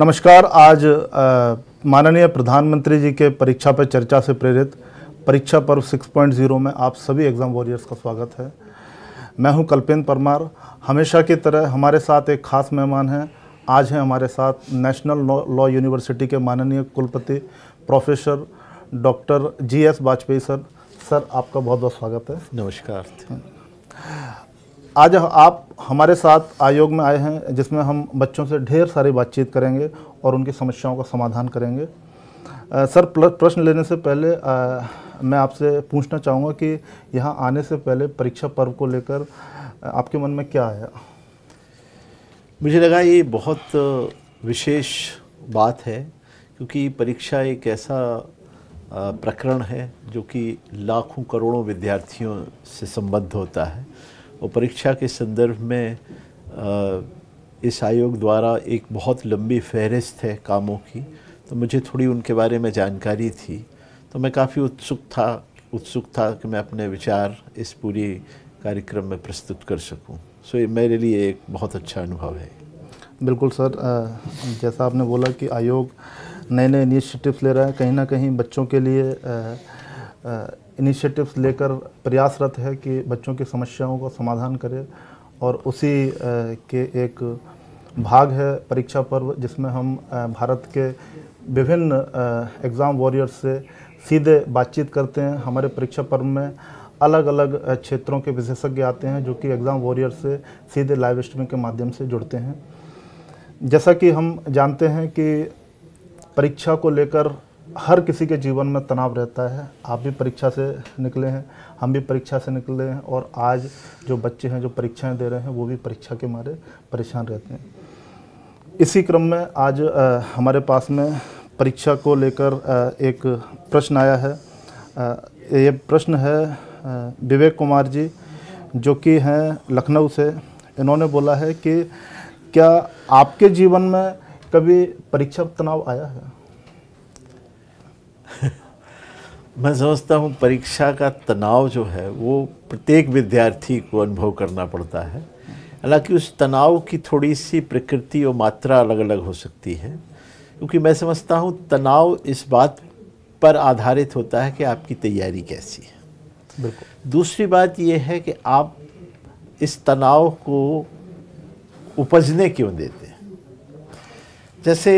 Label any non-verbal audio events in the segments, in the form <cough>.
नमस्कार आज माननीय प्रधानमंत्री जी के परीक्षा पर चर्चा से प्रेरित परीक्षा पर्व 6.0 में आप सभी एग्ज़ाम वॉरियर्स का स्वागत है मैं हूं कल्पेंद्र परमार हमेशा की तरह हमारे साथ एक खास मेहमान हैं आज हैं हमारे साथ नेशनल लॉ यूनिवर्सिटी के माननीय कुलपति professor doctor G S Vajpayee sir sir आपका बहुत बहुत स्वागत है नमस्कार आज आप हमारे साथ आयोग में आए हैं जिसमें हम बच्चों से ढेर सारी बातचीत करेंगे और उनकी समस्याओं का समाधान करेंगे आ, सर प्रश्न लेने से पहले आ, मैं आपसे पूछना चाहूँगा कि यहाँ आने से पहले परीक्षा पर्व को लेकर आपके मन में क्या आया मुझे लगा ये बहुत विशेष बात है क्योंकि परीक्षा एक ऐसा प्रकरण है जो कि लाखों करोड़ों विद्यार्थियों से संबद्ध होता है और परीक्षा के संदर्भ में आ, इस आयोग द्वारा एक बहुत लंबी फहरिस्त है कामों की तो मुझे थोड़ी उनके बारे में जानकारी थी तो मैं काफ़ी उत्सुक था उत्सुक था कि मैं अपने विचार इस पूरी कार्यक्रम में प्रस्तुत कर सकूं। सो ये मेरे लिए एक बहुत अच्छा अनुभव है बिल्कुल सर जैसा आपने बोला कि आयोग नए नए इनिशिएटिव्स ले रहा है कहीं ना कहीं बच्चों के लिए आ, आ, इनिशिएटिव्स लेकर प्रयासरत है कि बच्चों की समस्याओं का समाधान करे और उसी के एक भाग है परीक्षा पर्व जिसमें हम भारत के विभिन्न एग्ज़ाम वॉरियर्स से सीधे बातचीत करते हैं हमारे परीक्षा पर्व में अलग अलग क्षेत्रों के विशेषज्ञ आते हैं जो कि एग्ज़ाम वॉरियर से सीधे लाइव स्ट्रीमिंग के माध्यम से जुड़ते हैं जैसा कि हम जानते हैं कि परीक्षा को लेकर हर किसी के जीवन में तनाव रहता है आप भी परीक्षा से निकले हैं हम भी परीक्षा से निकले हैं और आज जो बच्चे हैं जो परीक्षाएं दे रहे हैं वो भी परीक्षा के मारे परेशान रहते हैं इसी क्रम में आज आ, हमारे पास में परीक्षा को लेकर एक प्रश्न आया है आ, ये प्रश्न है विवेक कुमार जी जो कि हैं लखनऊ से इन्होंने बोला है कि क्या आपके जीवन में कभी परीक्षा तनाव आया है <laughs> मैं समझता हूँ परीक्षा का तनाव जो है वो प्रत्येक विद्यार्थी को अनुभव करना पड़ता है हालांकि उस तनाव की थोड़ी सी प्रकृति और मात्रा अलग अलग हो सकती है क्योंकि मैं समझता हूँ तनाव इस बात पर आधारित होता है कि आपकी तैयारी कैसी है बिल्कुल दूसरी बात यह है कि आप इस तनाव को उपजने क्यों देते हैं जैसे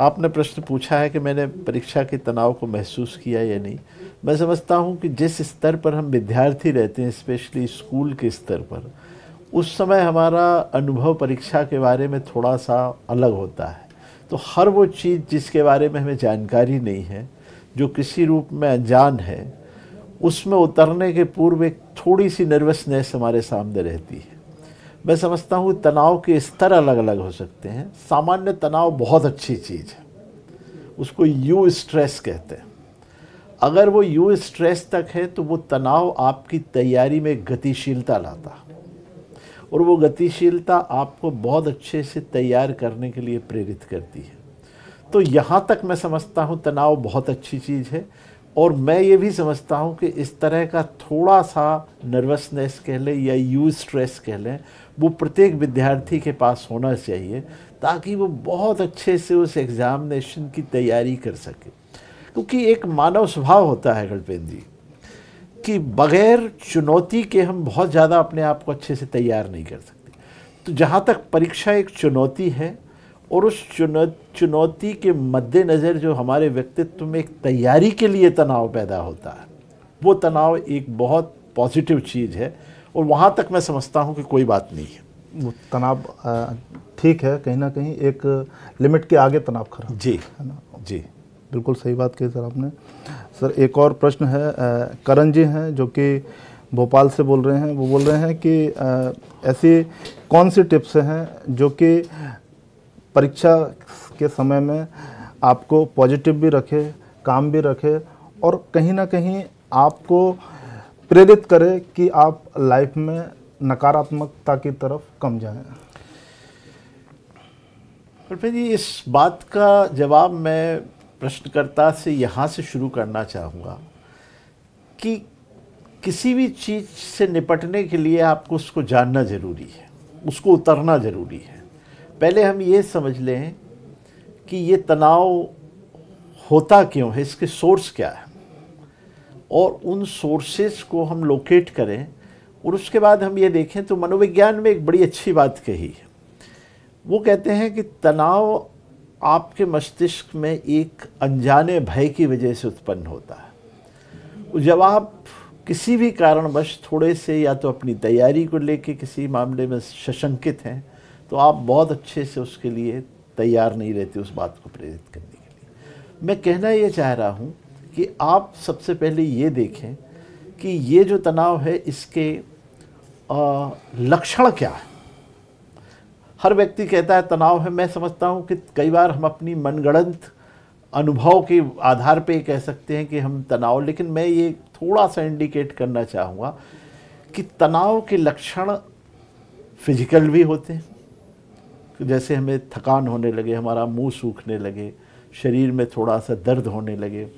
आपने प्रश्न पूछा है कि मैंने परीक्षा के तनाव को महसूस किया या नहीं मैं समझता हूँ कि जिस स्तर पर हम विद्यार्थी रहते हैं स्पेशली स्कूल के स्तर पर उस समय हमारा अनुभव परीक्षा के बारे में थोड़ा सा अलग होता है तो हर वो चीज़ जिसके बारे में हमें जानकारी नहीं है जो किसी रूप में अनजान है उसमें उतरने के पूर्व एक थोड़ी सी नर्वसनेस हमारे सामने रहती है मैं समझता हूँ तनाव के स्तर अलग अलग हो सकते हैं सामान्य तनाव बहुत अच्छी चीज़ है उसको यू स्ट्रेस कहते हैं अगर वो यू स्ट्रेस तक है तो वो तनाव आपकी तैयारी में गतिशीलता लाता और वो गतिशीलता आपको बहुत अच्छे से तैयार करने के लिए प्रेरित करती है तो यहाँ तक मैं समझता हूँ तनाव बहुत अच्छी चीज़ है और मैं ये भी समझता हूँ कि इस तरह का थोड़ा सा नर्वसनेस कह लें या यू स्ट्रेस कह लें वो प्रत्येक विद्यार्थी के पास होना चाहिए ताकि वो बहुत अच्छे से उस एग्ज़ामिनेशन की तैयारी कर सके क्योंकि एक मानव स्वभाव होता है गणपेंद्र जी कि बग़ैर चुनौती के हम बहुत ज़्यादा अपने आप को अच्छे से तैयार नहीं कर सकते तो जहाँ तक परीक्षा एक चुनौती है और उस चुनौती के मद्देनज़र जो हमारे व्यक्तित्व में एक तैयारी के लिए तनाव पैदा होता है वो तनाव एक बहुत पॉजिटिव चीज़ है और वहाँ तक मैं समझता हूँ कि कोई बात नहीं है वो तनाव ठीक है कहीं ना कहीं एक लिमिट के आगे तनाव खराब जी है ना जी बिल्कुल सही बात कही सर आपने सर एक और प्रश्न है करण जी हैं जो कि भोपाल से बोल रहे हैं वो बोल रहे हैं कि ऐसी कौन सी टिप्स हैं जो कि परीक्षा के समय में आपको पॉजिटिव भी रखे काम भी रखे और कहीं ना कहीं आपको प्रेरित करे कि आप लाइफ में नकारात्मकता की तरफ कम जाएं प्रवीण जी इस बात का जवाब मैं प्रश्नकर्ता से यहाँ से शुरू करना चाहूँगा कि किसी भी चीज़ से निपटने के लिए आपको उसको जानना ज़रूरी है उसको उतरना ज़रूरी है पहले हम ये समझ लें कि ये तनाव होता क्यों है इसके सोर्स क्या है और उन सोर्सेज को हम लोकेट करें और उसके बाद हम ये देखें तो मनोविज्ञान में एक बड़ी अच्छी बात कही है वो कहते हैं कि तनाव आपके मस्तिष्क में एक अनजाने भय की वजह से उत्पन्न होता है जब आप किसी भी कारणवश थोड़े से या तो अपनी तैयारी को लेके किसी मामले में सशंकित हैं तो आप बहुत अच्छे से उसके लिए तैयार नहीं रहते उस बात को प्रेरित करने के लिए मैं कहना ये चाह रहा हूँ कि आप सबसे पहले ये देखें कि ये जो तनाव है इसके लक्षण क्या है हर व्यक्ति कहता है तनाव है मैं समझता हूँ कि कई बार हम अपनी मनगणंत अनुभव के आधार पे कह सकते हैं कि हम तनाव लेकिन मैं ये थोड़ा सा इंडिकेट करना चाहूँगा कि तनाव के लक्षण फिजिकल भी होते हैं जैसे हमें थकान होने लगे हमारा मुंह सूखने लगे शरीर में थोड़ा सा दर्द होने लगे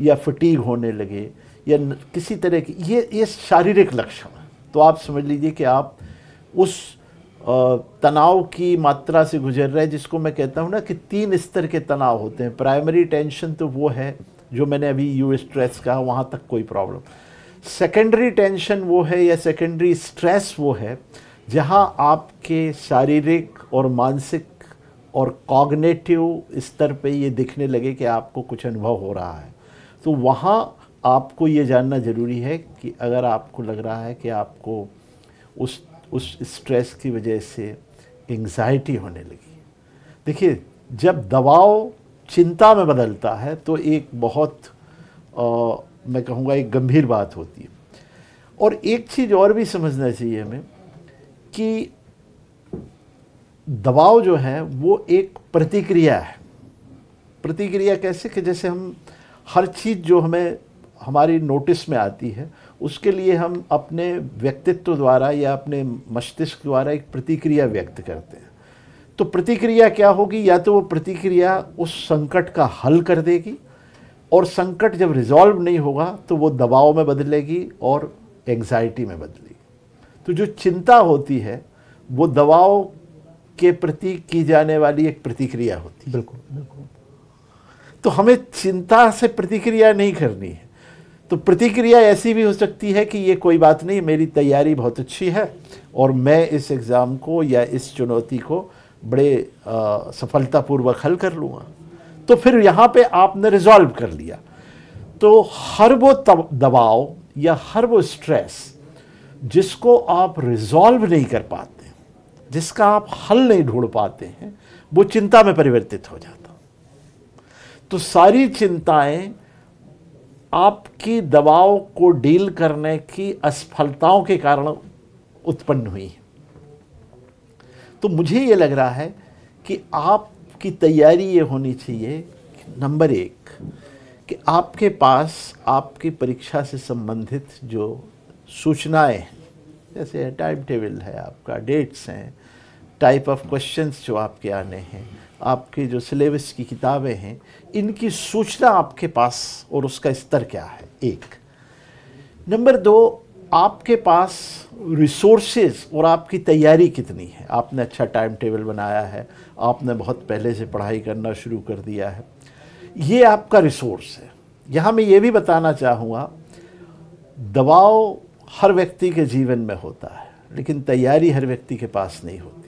या फटीग होने लगे या किसी तरह की ये ये शारीरिक लक्षण तो आप समझ लीजिए कि आप उस तनाव की मात्रा से गुजर रहे हैं जिसको मैं कहता हूँ ना कि तीन स्तर के तनाव होते हैं प्राइमरी टेंशन तो वो है जो मैंने अभी यू स्ट्रेस कहा वहाँ तक कोई प्रॉब्लम सेकेंडरी टेंशन वो है या सेकेंडरी स्ट्रेस वो है जहाँ आपके शारीरिक और मानसिक और कॉग्नेटिव स्तर पे ये दिखने लगे कि आपको कुछ अनुभव हो रहा है तो वहाँ आपको ये जानना ज़रूरी है कि अगर आपको लग रहा है कि आपको उस उस स्ट्रेस की वजह से एंग्जाइटी होने लगी देखिए जब दबाव चिंता में बदलता है तो एक बहुत आ, मैं कहूँगा एक गंभीर बात होती है और एक चीज़ और भी समझना चाहिए हमें कि दबाव जो है वो एक प्रतिक्रिया है प्रतिक्रिया कैसे कि जैसे हम हर चीज़ जो हमें हमारी नोटिस में आती है उसके लिए हम अपने व्यक्तित्व द्वारा या अपने मस्तिष्क द्वारा एक प्रतिक्रिया व्यक्त करते हैं तो प्रतिक्रिया क्या होगी या तो वो प्रतिक्रिया उस संकट का हल कर देगी और संकट जब रिजॉल्व नहीं होगा तो वो दबाव में बदलेगी और एंग्जाइटी में बदलेगी तो जो चिंता होती है वो दबाव के प्रति की जाने वाली एक प्रतिक्रिया होती है बिल्कुल बिल्कुल तो हमें चिंता से प्रतिक्रिया नहीं करनी है तो प्रतिक्रिया ऐसी भी हो सकती है कि ये कोई बात नहीं मेरी तैयारी बहुत अच्छी है और मैं इस एग्ज़ाम को या इस चुनौती को बड़े सफलतापूर्वक हल कर लूँगा तो फिर यहाँ पे आपने रिजॉल्व कर लिया तो हर वो दबाव या हर वो स्ट्रेस जिसको आप रिजॉल्व नहीं कर पाते जिसका आप हल नहीं ढूंढ पाते हैं वो चिंता में परिवर्तित हो जाता तो सारी चिंताएं आपकी दबाव को डील करने की असफलताओं के कारण उत्पन्न हुई है तो मुझे ये लग रहा है कि आपकी तैयारी ये होनी चाहिए नंबर एक कि आपके पास आपकी परीक्षा से संबंधित जो सूचनाएं हैं जैसे टाइम टेबल है आपका डेट्स हैं टाइप ऑफ क्वेश्चंस जो आपके आने हैं आपके जो सिलेबस की किताबें हैं इनकी सूचना आपके पास और उसका स्तर क्या है एक नंबर दो आपके पास रिसोर्सेज और आपकी तैयारी कितनी है आपने अच्छा टाइम टेबल बनाया है आपने बहुत पहले से पढ़ाई करना शुरू कर दिया है ये आपका रिसोर्स है यहाँ मैं ये भी बताना चाहूँगा दबाव हर व्यक्ति के जीवन में होता है लेकिन तैयारी हर व्यक्ति के पास नहीं होती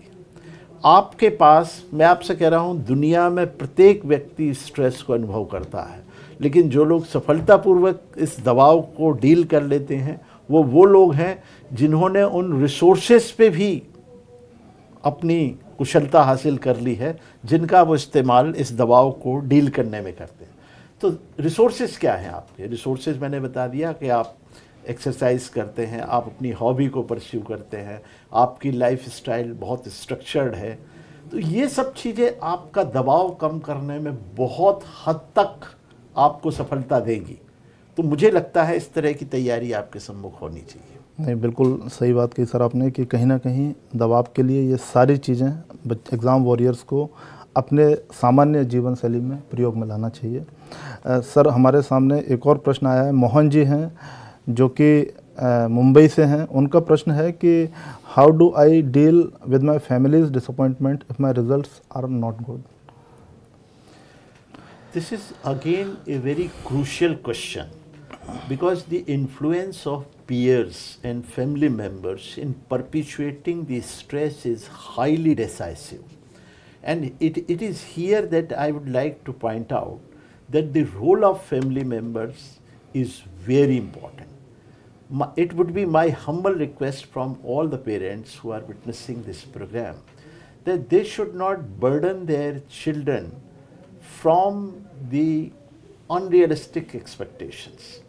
आपके पास मैं आपसे कह रहा हूँ दुनिया में प्रत्येक व्यक्ति स्ट्रेस को अनुभव करता है लेकिन जो लोग सफलतापूर्वक इस दबाव को डील कर लेते हैं वो वो लोग हैं जिन्होंने उन रिसोर्सेस पे भी अपनी कुशलता हासिल कर ली है जिनका वो इस्तेमाल इस दबाव को डील करने में करते हैं तो रिसोर्सेज क्या हैं आपके रिसोर्सेज मैंने बता दिया कि आप एक्सरसाइज करते हैं आप अपनी हॉबी को परस्यू करते हैं आपकी लाइफ स्टाइल बहुत स्ट्रक्चर्ड है तो ये सब चीज़ें आपका दबाव कम करने में बहुत हद तक आपको सफलता देगी तो मुझे लगता है इस तरह की तैयारी आपके सम्मुख होनी चाहिए नहीं बिल्कुल सही बात कही सर आपने कि कहीं ना कहीं दबाव के लिए ये सारी चीज़ें एग्ज़ाम वॉरियर्स को अपने सामान्य जीवन शैली में प्रयोग में लाना चाहिए आ, सर हमारे सामने एक और प्रश्न आया है मोहन जी हैं जो कि मुंबई से हैं उनका प्रश्न है कि how do I deal with my family's disappointment if my results are not good this is again a very crucial question because the influence of peers and family members in perpetuating the stress is highly decisive and it it is here that I would like to point out that the role of family members is very important my, it would be my humble request from all the parents who are witnessing this program that they should not burden their children from the unrealistic expectations.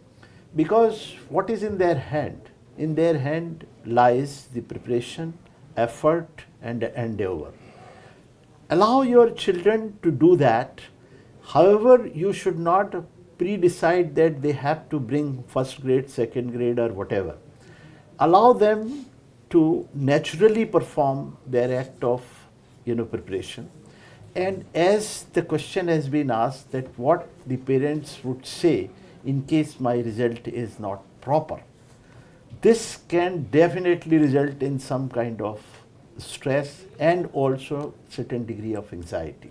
Because what is in their hand? In their hand lies the preparation, effort, and endeavor. Allow your children to do that. However, you should not pre-decide that they have to bring first grade, second grade or whatever. Allow them to naturally perform their act of you know, preparation. And as the question has been asked that what the parents would say in case my result is not proper. This can definitely result in some kind of stress and also certain degree of anxiety.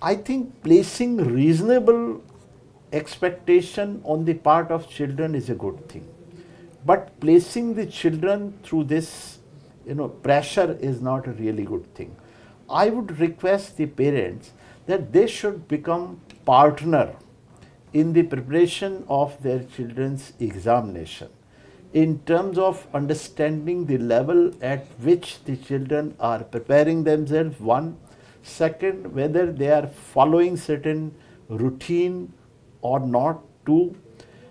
I think placing reasonable expectation on the part of children is a good thing. But placing the children through this, you know, pressure is not a really good thing. I would request the parents that they should become partner in the preparation of their children's examination in terms of understanding the level at which the children are preparing themselves, One, second, whether they are following certain routine or not to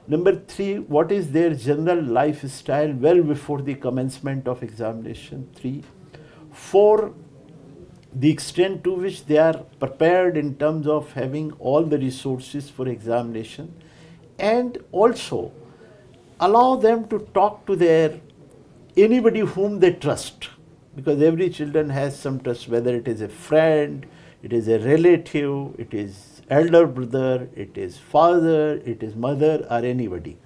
number 3 what is their general lifestyle well before the commencement of examination 3 4 the extent to which they are prepared in terms of having all the resources for examination and also allow them to talk to their anybody whom they trust because every children has some trust whether it is a friend it is a relative it is elder brother, it is father, it is mother or anybody.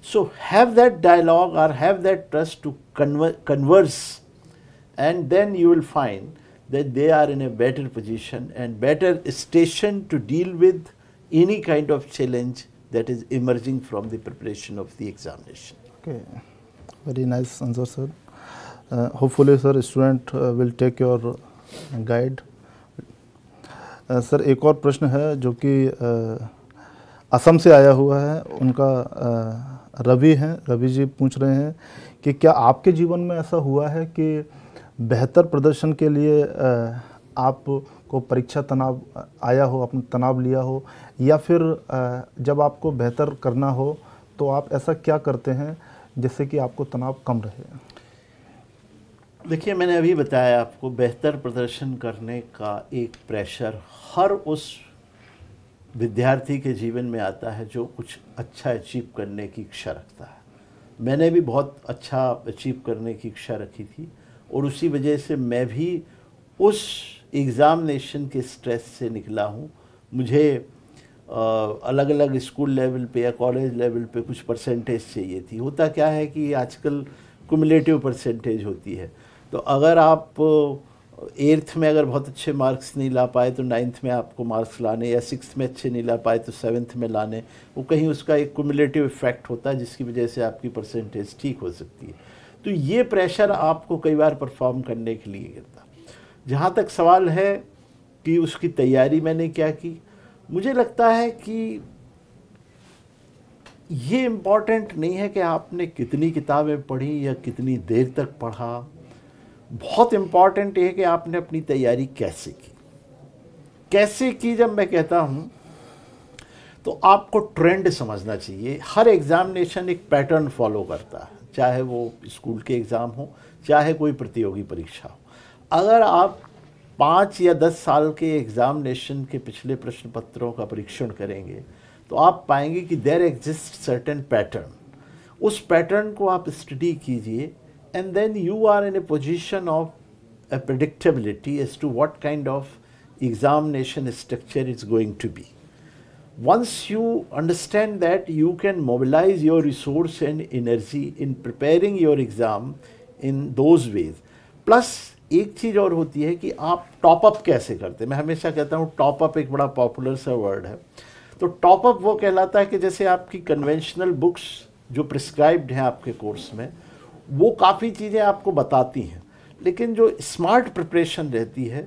So have that dialogue or have that trust to conver converse and then you will find that they are in a better position and better station to deal with any kind of challenge that is emerging from the preparation of the examination. Okay, very nice answer sir. Uh, hopefully sir, student uh, will take your guide sir एक और प्रश्न है जो कि असम से आया हुआ है उनका रवि हैं रवि जी पूछ रहे हैं कि क्या आपके जीवन में ऐसा हुआ है कि बेहतर प्रदर्शन के लिए आप को परीक्षा तनाव आया हो अपने तनाव लिया हो या फिर जब आपको बेहतर करना हो तो आप ऐसा क्या करते हैं जिससे कि आपको तनाव कम रहे देखिए मैंने अभी बताया आपको बेहतर प्रदर्शन करने का एक प्रेशर हर उस विद्यार्थी के जीवन में आता है जो कुछ अच्छा अचीव करने की इच्छा रखता है मैंने भी बहुत अच्छा अचीव करने की इच्छा रखी थी और उसी वजह से मैं भी उस एग्ज़ामिनेशन के स्ट्रेस से निकला हूँ मुझे अलग अलग स्कूल लेवल पे या कॉलेज लेवल पे कुछ परसेंटेज चाहिए थी होता क्या है कि आजकल कुमलेटिव परसेंटेज होती है तो अगर आप एट्थ में अगर बहुत अच्छे मार्क्स नहीं ला पाए तो नाइन्थ में आपको मार्क्स लाने या सिक्स में अच्छे नहीं ला पाए तो सेवन्थ में लाने वो कहीं उसका एक कुमुलेटिव इफेक्ट होता है जिसकी वजह से आपकी परसेंटेज ठीक हो सकती है तो ये प्रेशर आपको कई बार परफॉर्म करने के लिए गिरता जहाँ तक सवाल है कि उसकी तैयारी मैंने क्या की मुझे लगता है कि ये इम्पॉर्टेंट नहीं है कि आपने कितनी किताबें पढ़ी या कितनी देर तक पढ़ा बहुत इम्पॉर्टेंट ये है कि आपने अपनी तैयारी कैसे की कैसे की जब मैं कहता हूँ तो आपको ट्रेंड समझना चाहिए हर एग्ज़ामिनेशन एक पैटर्न फॉलो करता है चाहे वो स्कूल के एग्ज़ाम हो चाहे कोई प्रतियोगी परीक्षा हो अगर आप पाँच या दस साल के एग्ज़ामिनेशन के पिछले प्रश्न पत्रों का परीक्षण करेंगे तो आप पाएंगे कि देर एग्जिस्ट सर्टेन पैटर्न उस पैटर्न को आप स्टडी कीजिए and then you are in a position of a predictability as to what kind of examination structure is going to be. Once you understand that, you can mobilize your resource and energy in preparing your exam in those ways. Plus, एक चीज़ और होती है कि आप top up कैसे करते हैं मैं हमेशा कहता हूँ अप एक बड़ा पॉपुलर सा वर्ड है तो टॉप अप वो कहलाता है कि जैसे आपकी कन्वेंशनल बुक्स जो प्रिस्क्राइब्ड हैं आपके कोर्स में वो काफ़ी चीज़ें आपको बताती हैं लेकिन जो स्मार्ट प्रिपरेशन रहती है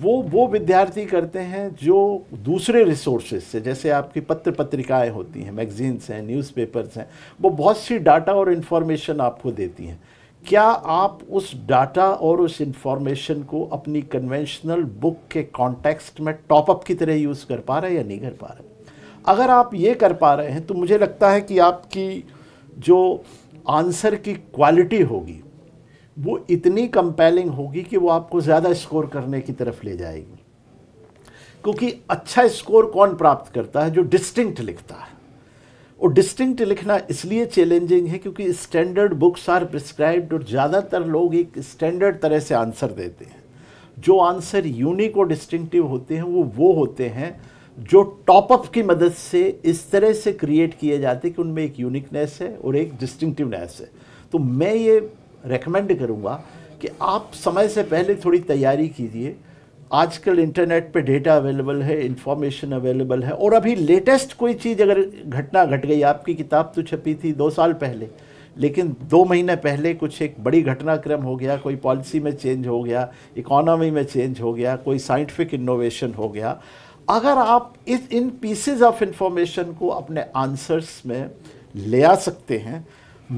वो वो विद्यार्थी करते हैं जो दूसरे रिसोर्सेज से जैसे आपकी पत्र पत्रिकाएं होती हैं मैगजीन्स हैं न्यूज़पेपर्स हैं वो बहुत सी डाटा और इन्फॉर्मेशन आपको देती हैं क्या आप उस डाटा और उस इन्फॉर्मेशन को अपनी कन्वेंशनल बुक के कॉन्टेक्स्ट में टॉपअप की तरह यूज़ कर पा रहे हैं या नहीं कर पा रहे अगर आप ये कर पा रहे हैं तो मुझे लगता है कि आपकी जो आंसर की क्वालिटी होगी वो इतनी कंपेलिंग होगी कि वो आपको ज़्यादा स्कोर करने की तरफ ले जाएगी क्योंकि अच्छा स्कोर कौन प्राप्त करता है जो डिस्टिंक्ट लिखता है और डिस्टिंक्ट लिखना इसलिए चैलेंजिंग है क्योंकि स्टैंडर्ड बुक्स आर प्रिस्क्राइब्ड और ज़्यादातर लोग एक स्टैंडर्ड तरह से आंसर देते हैं जो आंसर यूनिक और डिस्टिंक्टिव होते हैं वो वो होते हैं जो टॉपअप की मदद से इस तरह से क्रिएट किए जाते कि उनमें एक यूनिकनेस है और एक डिस्टिंक्टिवनेस है तो मैं ये रेकमेंड करूँगा कि आप समय से पहले थोड़ी तैयारी कीजिए आजकल इंटरनेट पे डेटा अवेलेबल है इंफॉर्मेशन अवेलेबल है और अभी लेटेस्ट कोई चीज़ अगर घटना घट गई आपकी किताब तो छपी थी दो साल पहले लेकिन दो महीने पहले कुछ एक बड़ी घटनाक्रम हो गया कोई पॉलिसी में चेंज हो गया इकोनॉमी में चेंज हो गया कोई साइंटिफिक इनोवेशन हो गया अगर आप इस इन पीसेज ऑफ इंफॉर्मेशन को अपने आंसर्स में ले आ सकते हैं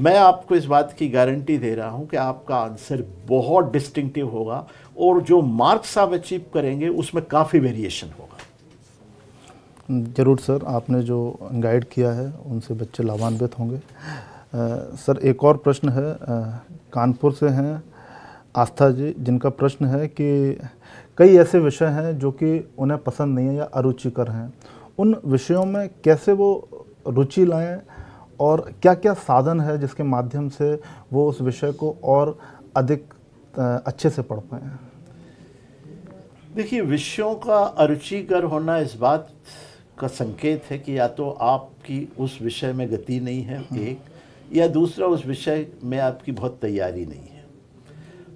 मैं आपको इस बात की गारंटी दे रहा हूँ कि आपका आंसर बहुत डिस्टिंक्टिव होगा और जो मार्क्स आप अचीव करेंगे उसमें काफ़ी वेरिएशन होगा ज़रूर सर आपने जो गाइड किया है उनसे बच्चे लाभान्वित होंगे आ, सर एक और प्रश्न है आ, कानपुर से हैं आस्था जी जिनका प्रश्न है कि कई ऐसे विषय हैं जो कि उन्हें पसंद नहीं है या अरुचिकर हैं उन विषयों में कैसे वो रुचि लाएं और क्या क्या साधन है जिसके माध्यम से वो उस विषय को और अधिक अच्छे से पढ़ पाएँ देखिए विषयों का अरुचिकर होना इस बात का संकेत है कि या तो आपकी उस विषय में गति नहीं है हम्म। एक या दूसरा उस विषय में आपकी बहुत तैयारी नहीं है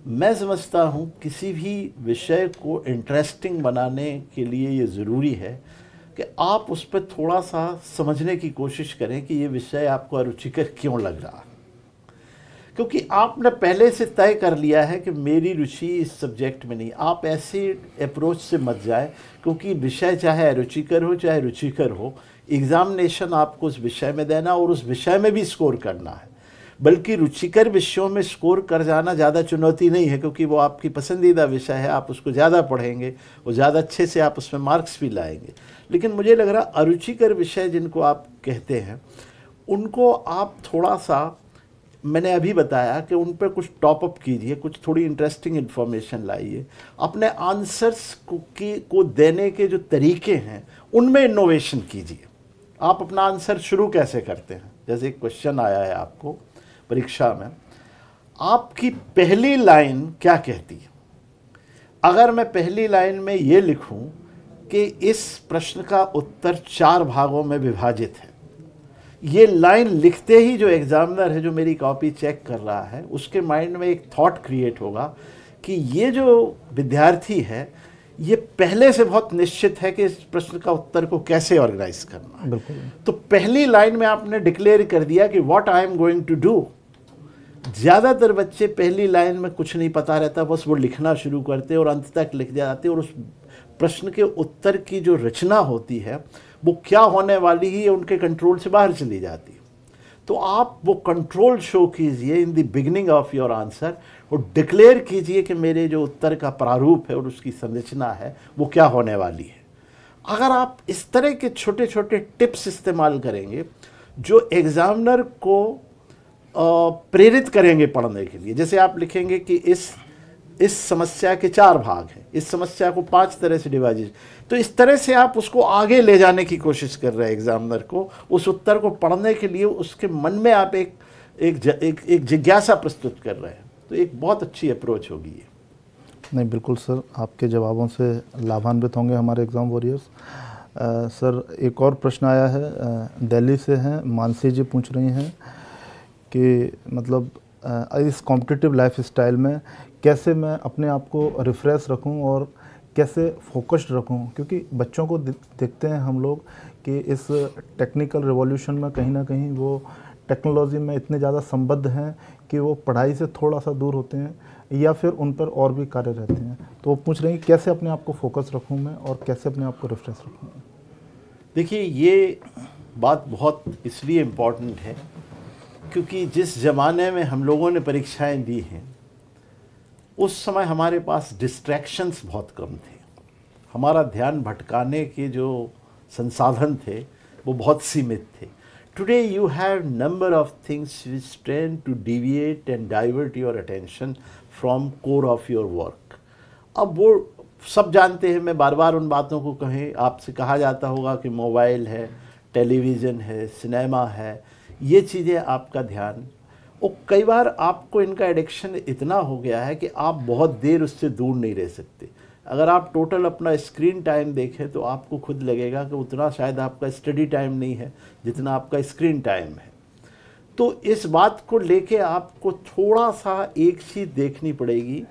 मैं समझता हूँ किसी भी विषय को इंटरेस्टिंग बनाने के लिए ये ज़रूरी है कि आप उस पर थोड़ा सा समझने की कोशिश करें कि ये विषय आपको अरुचिकर क्यों लग रहा क्योंकि आपने पहले से तय कर लिया है कि मेरी रुचि इस सब्जेक्ट में नहीं आप ऐसी अप्रोच से मत जाए क्योंकि विषय चाहे अरुचिकर हो चाहे रुचिकर हो एग्ज़ामिनेशन आपको उस विषय में देना और उस विषय में भी स्कोर करना है बल्कि रुचिकर विषयों में स्कोर कर जाना ज़्यादा चुनौती नहीं है क्योंकि वो आपकी पसंदीदा विषय है आप उसको ज़्यादा पढ़ेंगे और ज़्यादा अच्छे से आप उसमें मार्क्स भी लाएंगे लेकिन मुझे लग रहा अरुचिकर विषय जिनको आप कहते हैं उनको आप थोड़ा सा मैंने अभी बताया कि उन पर कुछ टॉपअप कीजिए कुछ थोड़ी इंटरेस्टिंग इन्फॉर्मेशन लाइए अपने आंसर्स को की को देने के जो तरीके हैं उनमें इनोवेशन कीजिए आप अपना आंसर शुरू कैसे करते हैं जैसे एक क्वेश्चन आया है आपको परीक्षा में आपकी पहली लाइन क्या कहती है अगर मैं पहली लाइन में ये लिखूं कि इस प्रश्न का उत्तर चार भागों में विभाजित है ये लाइन लिखते ही जो एग्ज़ामिनर है जो मेरी कॉपी चेक कर रहा है उसके माइंड में एक थॉट क्रिएट होगा कि ये जो विद्यार्थी है ये पहले से बहुत निश्चित है कि इस प्रश्न का उत्तर को कैसे ऑर्गेनाइज करना बिल्कुल तो पहली लाइन में आपने डिक्लेयर कर दिया कि what I am going to do ज़्यादातर बच्चे पहली लाइन में कुछ नहीं पता रहता बस वो लिखना शुरू करते और अंत तक लिख जाते और उस प्रश्न के उत्तर की जो रचना होती है वो क्या होने वाली ही उनके कंट्रोल से बाहर चली जाती है तो आप वो कंट्रोल शो कीजिए in the beginning of your answer और डिक्लेयर कीजिए कि मेरे जो उत्तर का प्रारूप है और उसकी संरचना है वो क्या होने वाली है अगर आप इस तरह के छोटे छोटे टिप्स इस्तेमाल करेंगे जो एग्ज़ामिनर को प्रेरित करेंगे पढ़ने के लिए जैसे आप लिखेंगे कि इस इस समस्या के चार भाग हैं इस समस्या को पांच तरह से डिवाइज तो इस तरह से आप उसको आगे ले जाने की कोशिश कर रहे हैं एग्जामिनर को उस उत्तर को पढ़ने के लिए उसके मन में आप एक एक ज, एक, एक जिज्ञासा प्रस्तुत कर रहे हैं तो एक बहुत अच्छी अप्रोच होगी ये नहीं बिल्कुल सर आपके जवाबों से लाभान्वित होंगे हमारे एग्ज़ाम वॉरियर्स सर एक और प्रश्न आया है दिल्ली से हैं मानसी जी पूछ रही हैं कि मतलब इस कॉम्पिटिटिव लाइफ स्टाइल में कैसे मैं अपने आप को रिफ़्रेश रखूँ और कैसे फोकस्ड रखूँ क्योंकि बच्चों को देखते हैं हम लोग कि इस टेक्निकल रिवॉल्यूशन में कहीं ना कहीं वो टेक्नोलॉजी में इतने ज़्यादा संबद्ध हैं कि वो पढ़ाई से थोड़ा सा दूर होते हैं या फिर उन पर और भी कार्य रहते हैं तो वो पूछ रहे हैं कैसे अपने आप को फोकस रखूँ मैं और कैसे अपने आप को रिफ्रेश रखूँ देखिए ये बात बहुत इसलिए इम्पॉर्टेंट है क्योंकि जिस ज़माने में हम लोगों ने परीक्षाएं दी हैं उस समय हमारे पास डिस्ट्रैक्शंस बहुत कम थे हमारा ध्यान भटकाने के जो संसाधन थे वो बहुत सीमित थे today you have number of things which train to deviate and divert your attention from core of your work अब वो सब जानते हैं मैं बार बार उन बातों को कहें आपसे कहा जाता होगा कि मोबाइल है टेलीविज़न है सिनेमा है ये चीज़ें आपका ध्यान और कई बार आपको इनका एडिक्शन इतना हो गया है कि आप बहुत देर उससे दूर नहीं रह सकते अगर आप टोटल अपना स्क्रीन टाइम देखें तो आपको खुद लगेगा कि उतना शायद आपका स्टडी टाइम नहीं है जितना आपका स्क्रीन टाइम है तो इस बात को लेके आपको थोड़ा सा एक चीज़ देखनी पड़ेगी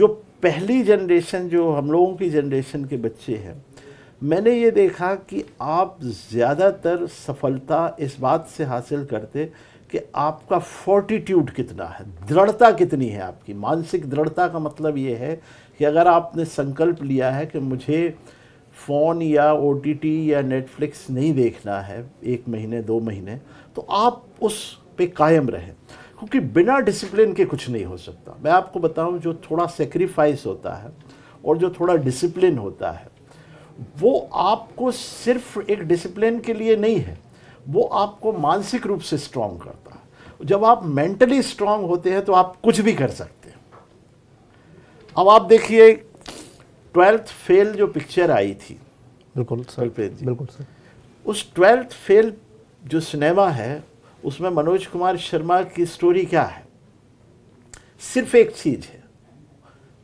जो पहली जनरेशन जो हम लोगों की जनरेशन के बच्चे हैं मैंने ये देखा कि आप ज़्यादातर सफलता इस बात से हासिल करते कि आपका फोर्टिट्यूड कितना है दृढ़ता कितनी है आपकी मानसिक दृढ़ता का मतलब ये है कि अगर आपने संकल्प लिया है कि मुझे फ़ोन या ओ या नेटफ्लिक्स नहीं देखना है एक महीने दो महीने तो आप उस पे कायम रहें क्योंकि बिना डिसिप्लिन के कुछ नहीं हो सकता मैं आपको बताऊं जो थोड़ा सेक्रीफाइस होता है और जो थोड़ा डिसिप्लिन होता है वो आपको सिर्फ एक डिसिप्लिन के लिए नहीं है वो आपको मानसिक रूप से स्ट्रांग करता है जब आप मेंटली स्ट्रांग होते हैं तो आप कुछ भी कर सकते हैं अब आप देखिए ट्वेल्थ फेल जो पिक्चर आई थी बिल्कुल सर बिल्कुल सर उस ट्वेल्थ फेल जो सिनेमा है उसमें मनोज कुमार शर्मा की स्टोरी क्या है सिर्फ एक चीज़ है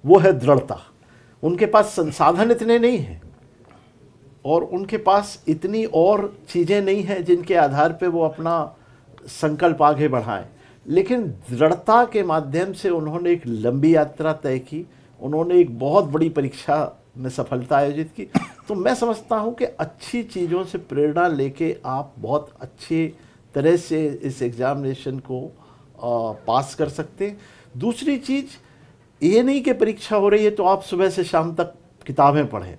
वो है दृढ़ता उनके पास संसाधन इतने नहीं हैं और उनके पास इतनी और चीज़ें नहीं हैं जिनके आधार पे वो अपना संकल्प आगे बढ़ाएं लेकिन दृढ़ता के माध्यम से उन्होंने एक लंबी यात्रा तय की उन्होंने एक बहुत बड़ी परीक्षा में सफलता आयोजित की तो मैं समझता हूँ कि अच्छी चीज़ों से प्रेरणा लेके आप बहुत अच्छे तरह से इस एग्ज़ामिनेशन को पास कर सकते हैं दूसरी चीज़ ये नहीं कि परीक्षा हो रही है तो आप सुबह से शाम तक किताबें पढ़ें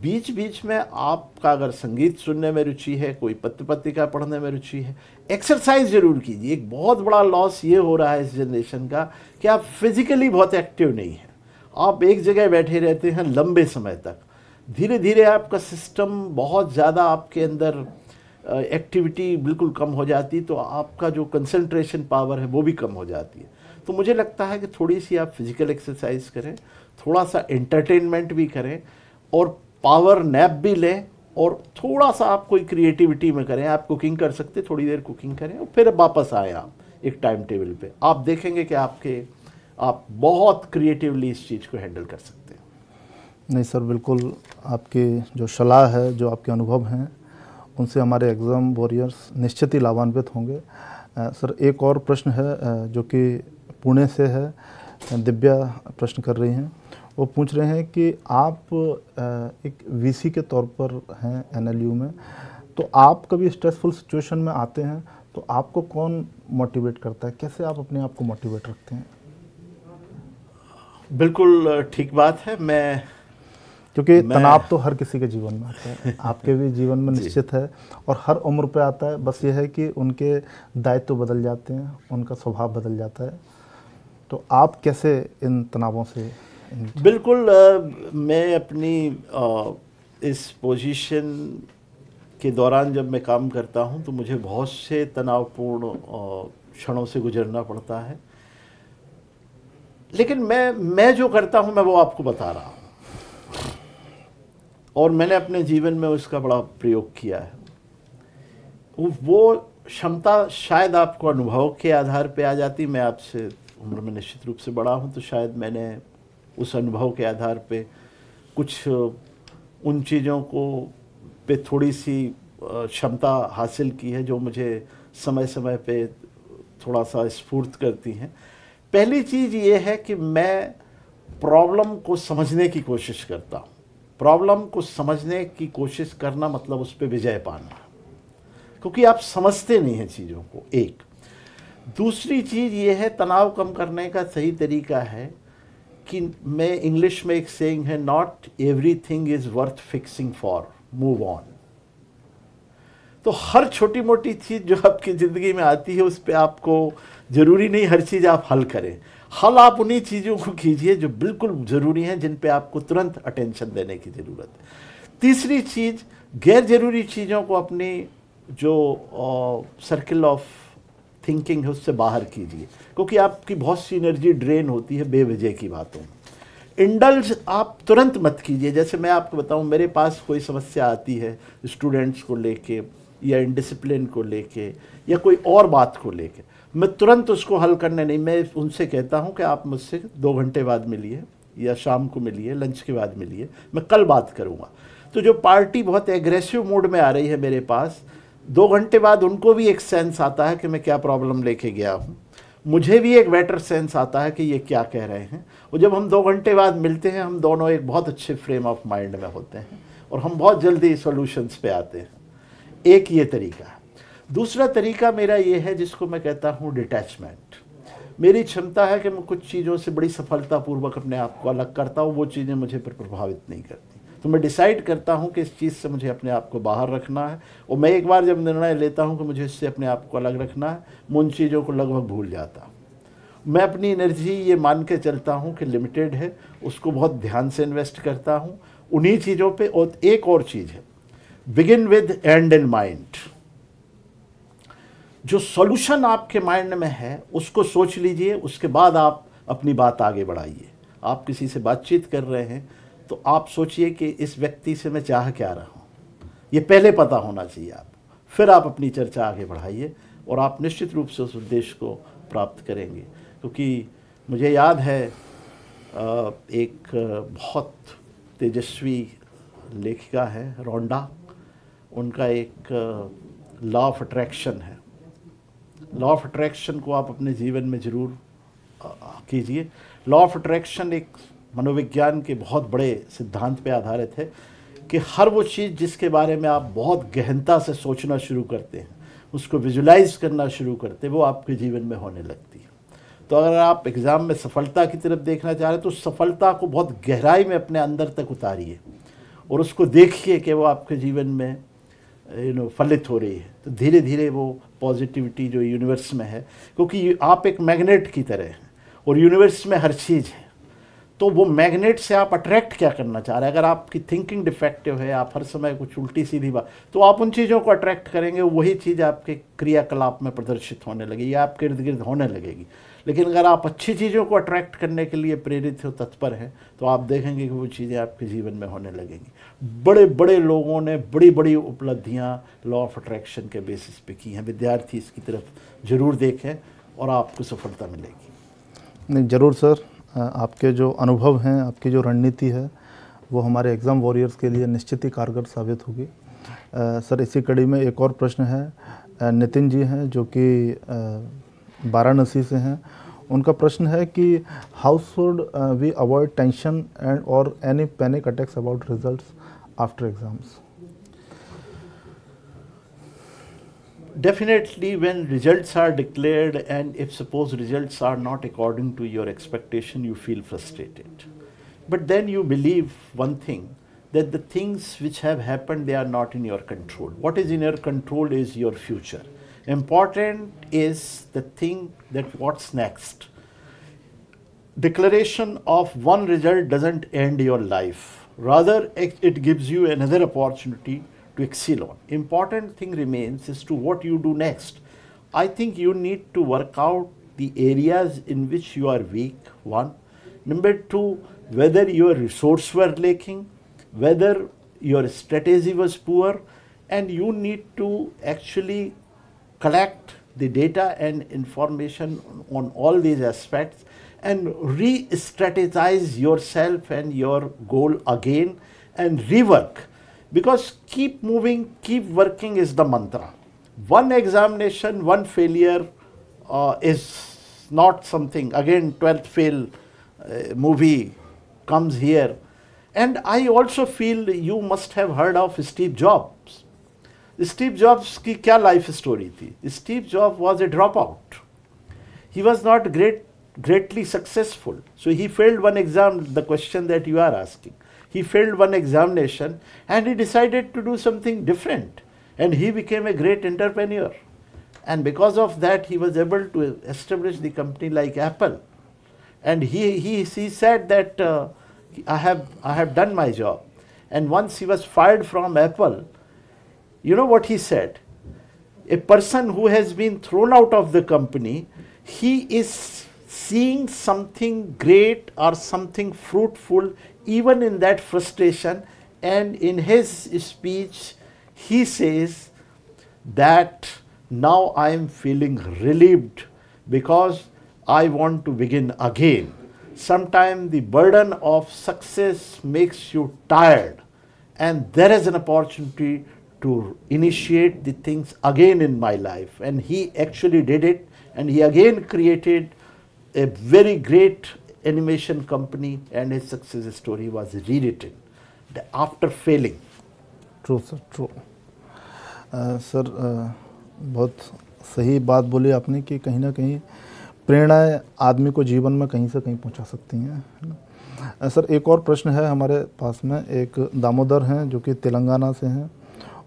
बीच बीच में आपका अगर संगीत सुनने में रुचि है कोई पत्र पत्रिका पढ़ने में रुचि है एक्सरसाइज ज़रूर कीजिए एक बहुत बड़ा लॉस ये हो रहा है इस जनरेशन का कि आप फिज़िकली बहुत एक्टिव नहीं हैं आप एक जगह बैठे रहते हैं लंबे समय तक धीरे धीरे आपका सिस्टम बहुत ज़्यादा आपके अंदर एक्टिविटी बिल्कुल कम हो जाती तो आपका जो कंसनट्रेशन पावर है वो भी कम हो जाती है तो मुझे लगता है कि थोड़ी सी आप फिज़िकल एक्सरसाइज करें थोड़ा सा एंटरटेनमेंट भी करें और पावर नैप भी लें और थोड़ा सा आप कोई क्रिएटिविटी में करें आप कुकिंग कर सकते थोड़ी देर कुकिंग करें और फिर वापस आए आप एक टाइम टेबल पे आप देखेंगे कि आपके आप बहुत क्रिएटिवली इस चीज़ को हैंडल कर सकते हैं नहीं सर बिल्कुल आपकी जो सलाह है जो आपके अनुभव हैं उनसे हमारे एग्ज़ाम वॉरियर्स निश्चित ही लाभान्वित होंगे आ, सर एक और प्रश्न है जो कि पुणे से है दिव्या प्रश्न कर रही हैं वो पूछ रहे हैं कि आप एक वीसी के तौर पर हैं एनएलयू में तो आप कभी स्ट्रेसफुल सिचुएशन में आते हैं तो आपको कौन मोटिवेट करता है कैसे आप अपने आप को मोटिवेट रखते हैं बिल्कुल ठीक बात है मैं क्योंकि तनाव तो हर किसी के जीवन में आता है <laughs> आपके भी जीवन में निश्चित है और हर उम्र पे आता है बस ये है कि उनके दायित्व तो बदल जाते हैं उनका स्वभाव बदल जाता है तो आप कैसे इन तनावों से बिल्कुल आ, मैं अपनी आ, इस पोजीशन के दौरान जब मैं काम करता हूं तो मुझे बहुत से तनावपूर्ण क्षणों से गुजरना पड़ता है लेकिन मैं मैं जो करता हूं मैं वो आपको बता रहा हूं और मैंने अपने जीवन में उसका बड़ा प्रयोग किया है वो क्षमता शायद आपको अनुभव के आधार पे आ जाती मैं आपसे उम्र में निश्चित रूप से बड़ा हूँ तो शायद मैंने उस अनुभव के आधार पे कुछ उन चीज़ों को पे थोड़ी सी क्षमता हासिल की है जो मुझे समय समय पे थोड़ा सा स्फूर्त करती हैं पहली चीज़ ये है कि मैं प्रॉब्लम को समझने की कोशिश करता हूँ प्रॉब्लम को समझने की कोशिश करना मतलब उस पर विजय पाना क्योंकि आप समझते नहीं हैं चीज़ों को एक दूसरी चीज़ ये है तनाव कम करने का सही तरीका है कि मैं इंग्लिश में एक सेइंग है not everything is worth fixing for move on तो हर छोटी मोटी चीज़ जो आपकी ज़िंदगी में आती है उस पर आपको ज़रूरी नहीं हर चीज़ आप हल करें हल आप उन्हीं चीज़ों को कीजिए जो बिल्कुल ज़रूरी है जिन पे आपको तुरंत अटेंशन देने की ज़रूरत है तीसरी चीज़ गैर ज़रूरी चीज़ों को अपनी जो सर्किल ऑफ थिंकिंग है उससे बाहर कीजिए क्योंकि आपकी बहुत सी एनर्जी ड्रेन होती है बेवजह की बातों में इंडल्स आप तुरंत मत कीजिए जैसे मैं आपको बताऊं मेरे पास कोई समस्या आती है स्टूडेंट्स को लेके या इनडिसिप्लिन को लेके या कोई और बात को लेके मैं तुरंत उसको हल करने नहीं मैं उनसे कहता हूँ कि आप मुझसे दो घंटे बाद मिलिए या शाम को मिलिए लंच के बाद मिलिए मैं कल बात करूँगा तो जो पार्टी बहुत एग्रेसिव मोड में आ रही है मेरे पास दो घंटे बाद उनको भी एक सेंस आता है कि मैं क्या प्रॉब्लम लेके गया हूँ मुझे भी एक बेटर सेंस आता है कि ये क्या कह रहे हैं और जब हम दो घंटे बाद मिलते हैं हम दोनों एक बहुत अच्छे फ्रेम ऑफ माइंड में होते हैं और हम बहुत जल्दी सॉल्यूशंस पे आते हैं एक ये तरीका दूसरा तरीका मेरा ये है जिसको मैं कहता हूँ डिटैचमेंट मेरी क्षमता है कि मैं कुछ चीज़ों से बड़ी सफलतापूर्वक अपने आप को अलग करता हूँ वो चीज़ें मुझे प्रभावित नहीं करती तो मैं डिसाइड करता हूँ कि इस चीज़ से मुझे अपने आप को बाहर रखना है और मैं एक बार जब निर्णय लेता हूँ कि मुझे इससे अपने आप को अलग रखना है मैं उन चीज़ों को लगभग भूल जाता हूँ मैं अपनी एनर्जी ये मान के चलता हूँ कि लिमिटेड है उसको बहुत ध्यान से इन्वेस्ट करता हूँ उन्हीं चीज़ों पे और एक और चीज़ है begin with end in mind जो सॉल्यूशन आपके माइंड में है उसको सोच लीजिए उसके बाद आप अपनी बात आगे बढ़ाइए आप किसी से बातचीत कर रहे हैं तो आप सोचिए कि इस व्यक्ति से मैं चाह क्या रहा हूँ ये पहले पता होना चाहिए आप फिर आप अपनी चर्चा आगे बढ़ाइए और आप निश्चित रूप से उस उद्देश्य को प्राप्त करेंगे क्योंकि मुझे याद है एक बहुत तेजस्वी लेखिका है रोंडा उनका एक लॉ ऑफ अट्रैक्शन है लॉ ऑफ अट्रैक्शन को आप अपने जीवन में ज़रूर कीजिए लॉ ऑफ अट्रैक्शन एक मनोविज्ञान के बहुत बड़े सिद्धांत पे आधारित है कि हर वो चीज़ जिसके बारे में आप बहुत गहनता से सोचना शुरू करते हैं उसको विजुलाइज करना शुरू करते हैं वो आपके जीवन में होने लगती है तो अगर आप एग्ज़ाम में सफलता की तरफ देखना चाह रहे हैं तो सफलता को बहुत गहराई में अपने अंदर तक उतारिए और उसको देखिए कि वो आपके जीवन में यू नो फलित हो रही है तो धीरे धीरे वो पॉजिटिविटी जो यूनिवर्स में है क्योंकि आप एक मैग्नेट की तरह हैं और यूनिवर्स में हर चीज़ है तो वो मैग्नेट से आप अट्रैक्ट क्या करना चाह रहे हैं अगर आपकी थिंकिंग डिफेक्टिव है आप हर समय कुछ उल्टी सीधी बात तो आप उन चीज़ों को अट्रैक्ट करेंगे वही चीज़ आपके क्रियाकलाप में प्रदर्शित होने लगेगी या आपके इर्द गिर्द होने लगेगी लेकिन अगर आप अच्छी चीज़ों को अट्रैक्ट करने के लिए प्रेरित हो तत्पर हैं तो आप देखेंगे कि वो चीज़ें आपके जीवन में होने लगेंगी बड़े बड़े लोगों ने बड़ी बड़ी उपलब्धियाँ लॉ ऑफ अट्रैक्शन के बेसिस पे की हैं विद्यार्थी इसकी तरफ ज़रूर देखें और आपको सफलता मिलेगी नहीं ज़रूर सर आपके जो अनुभव हैं आपकी जो रणनीति है वो हमारे एग्ज़ाम वॉरियर्स के लिए निश्चित ही कारगर साबित होगी सर इसी कड़ी में एक और प्रश्न है नितिन जी हैं जो कि वाराणसी से हैं उनका प्रश्न है कि how should we avoid tension and और any panic attacks about results after exams definitely when results are declared and if suppose results are not according to your expectation you feel frustrated but then you believe one thing that the things which have happened they are not in your control what is in your control is your future important is the thing that what's next declaration of one result doesn't end your life rather it gives you another opportunity to on. Important thing remains is to what you do next. I think you need to work out the areas in which you are weak, one. Number two, whether your resources were lacking, whether your strategy was poor, and you need to actually collect the data and information on all these aspects and re strategize yourself and your goal again and rework because keep moving, keep working is the mantra. One examination, one failure uh, is not something. Again, 12th fail uh, movie comes here. And I also feel you must have heard of Steve Jobs. Steve Jobs ki kya life story thi? Steve Jobs was a dropout. He was not greatly successful. So he failed one exam, the question that you are asking he failed one examination and he decided to do something different and he became a great entrepreneur and because of that he was able to establish the company like apple and he he, he said that uh, i have i have done my job and once he was fired from apple you know what he said a person who has been thrown out of the company he is seeing something great or something fruitful even in that frustration and in his speech he says that now I am feeling relieved because I want to begin again. Sometimes the burden of success makes you tired and there is an opportunity to initiate the things again in my life and he actually did it and he again created a very great animation company and his success story was rewritten after failing. True, sir, true. Uh, sir uh, बहुत सही बात बोली आपने कि कहीं ना कहीं प्रेरणाएं आदमी को जीवन में कहीं से कहीं पहुंचा सकती हैं सर uh, एक और प्रश्न है हमारे पास में एक दामोदर हैं जो कि तेलंगाना से हैं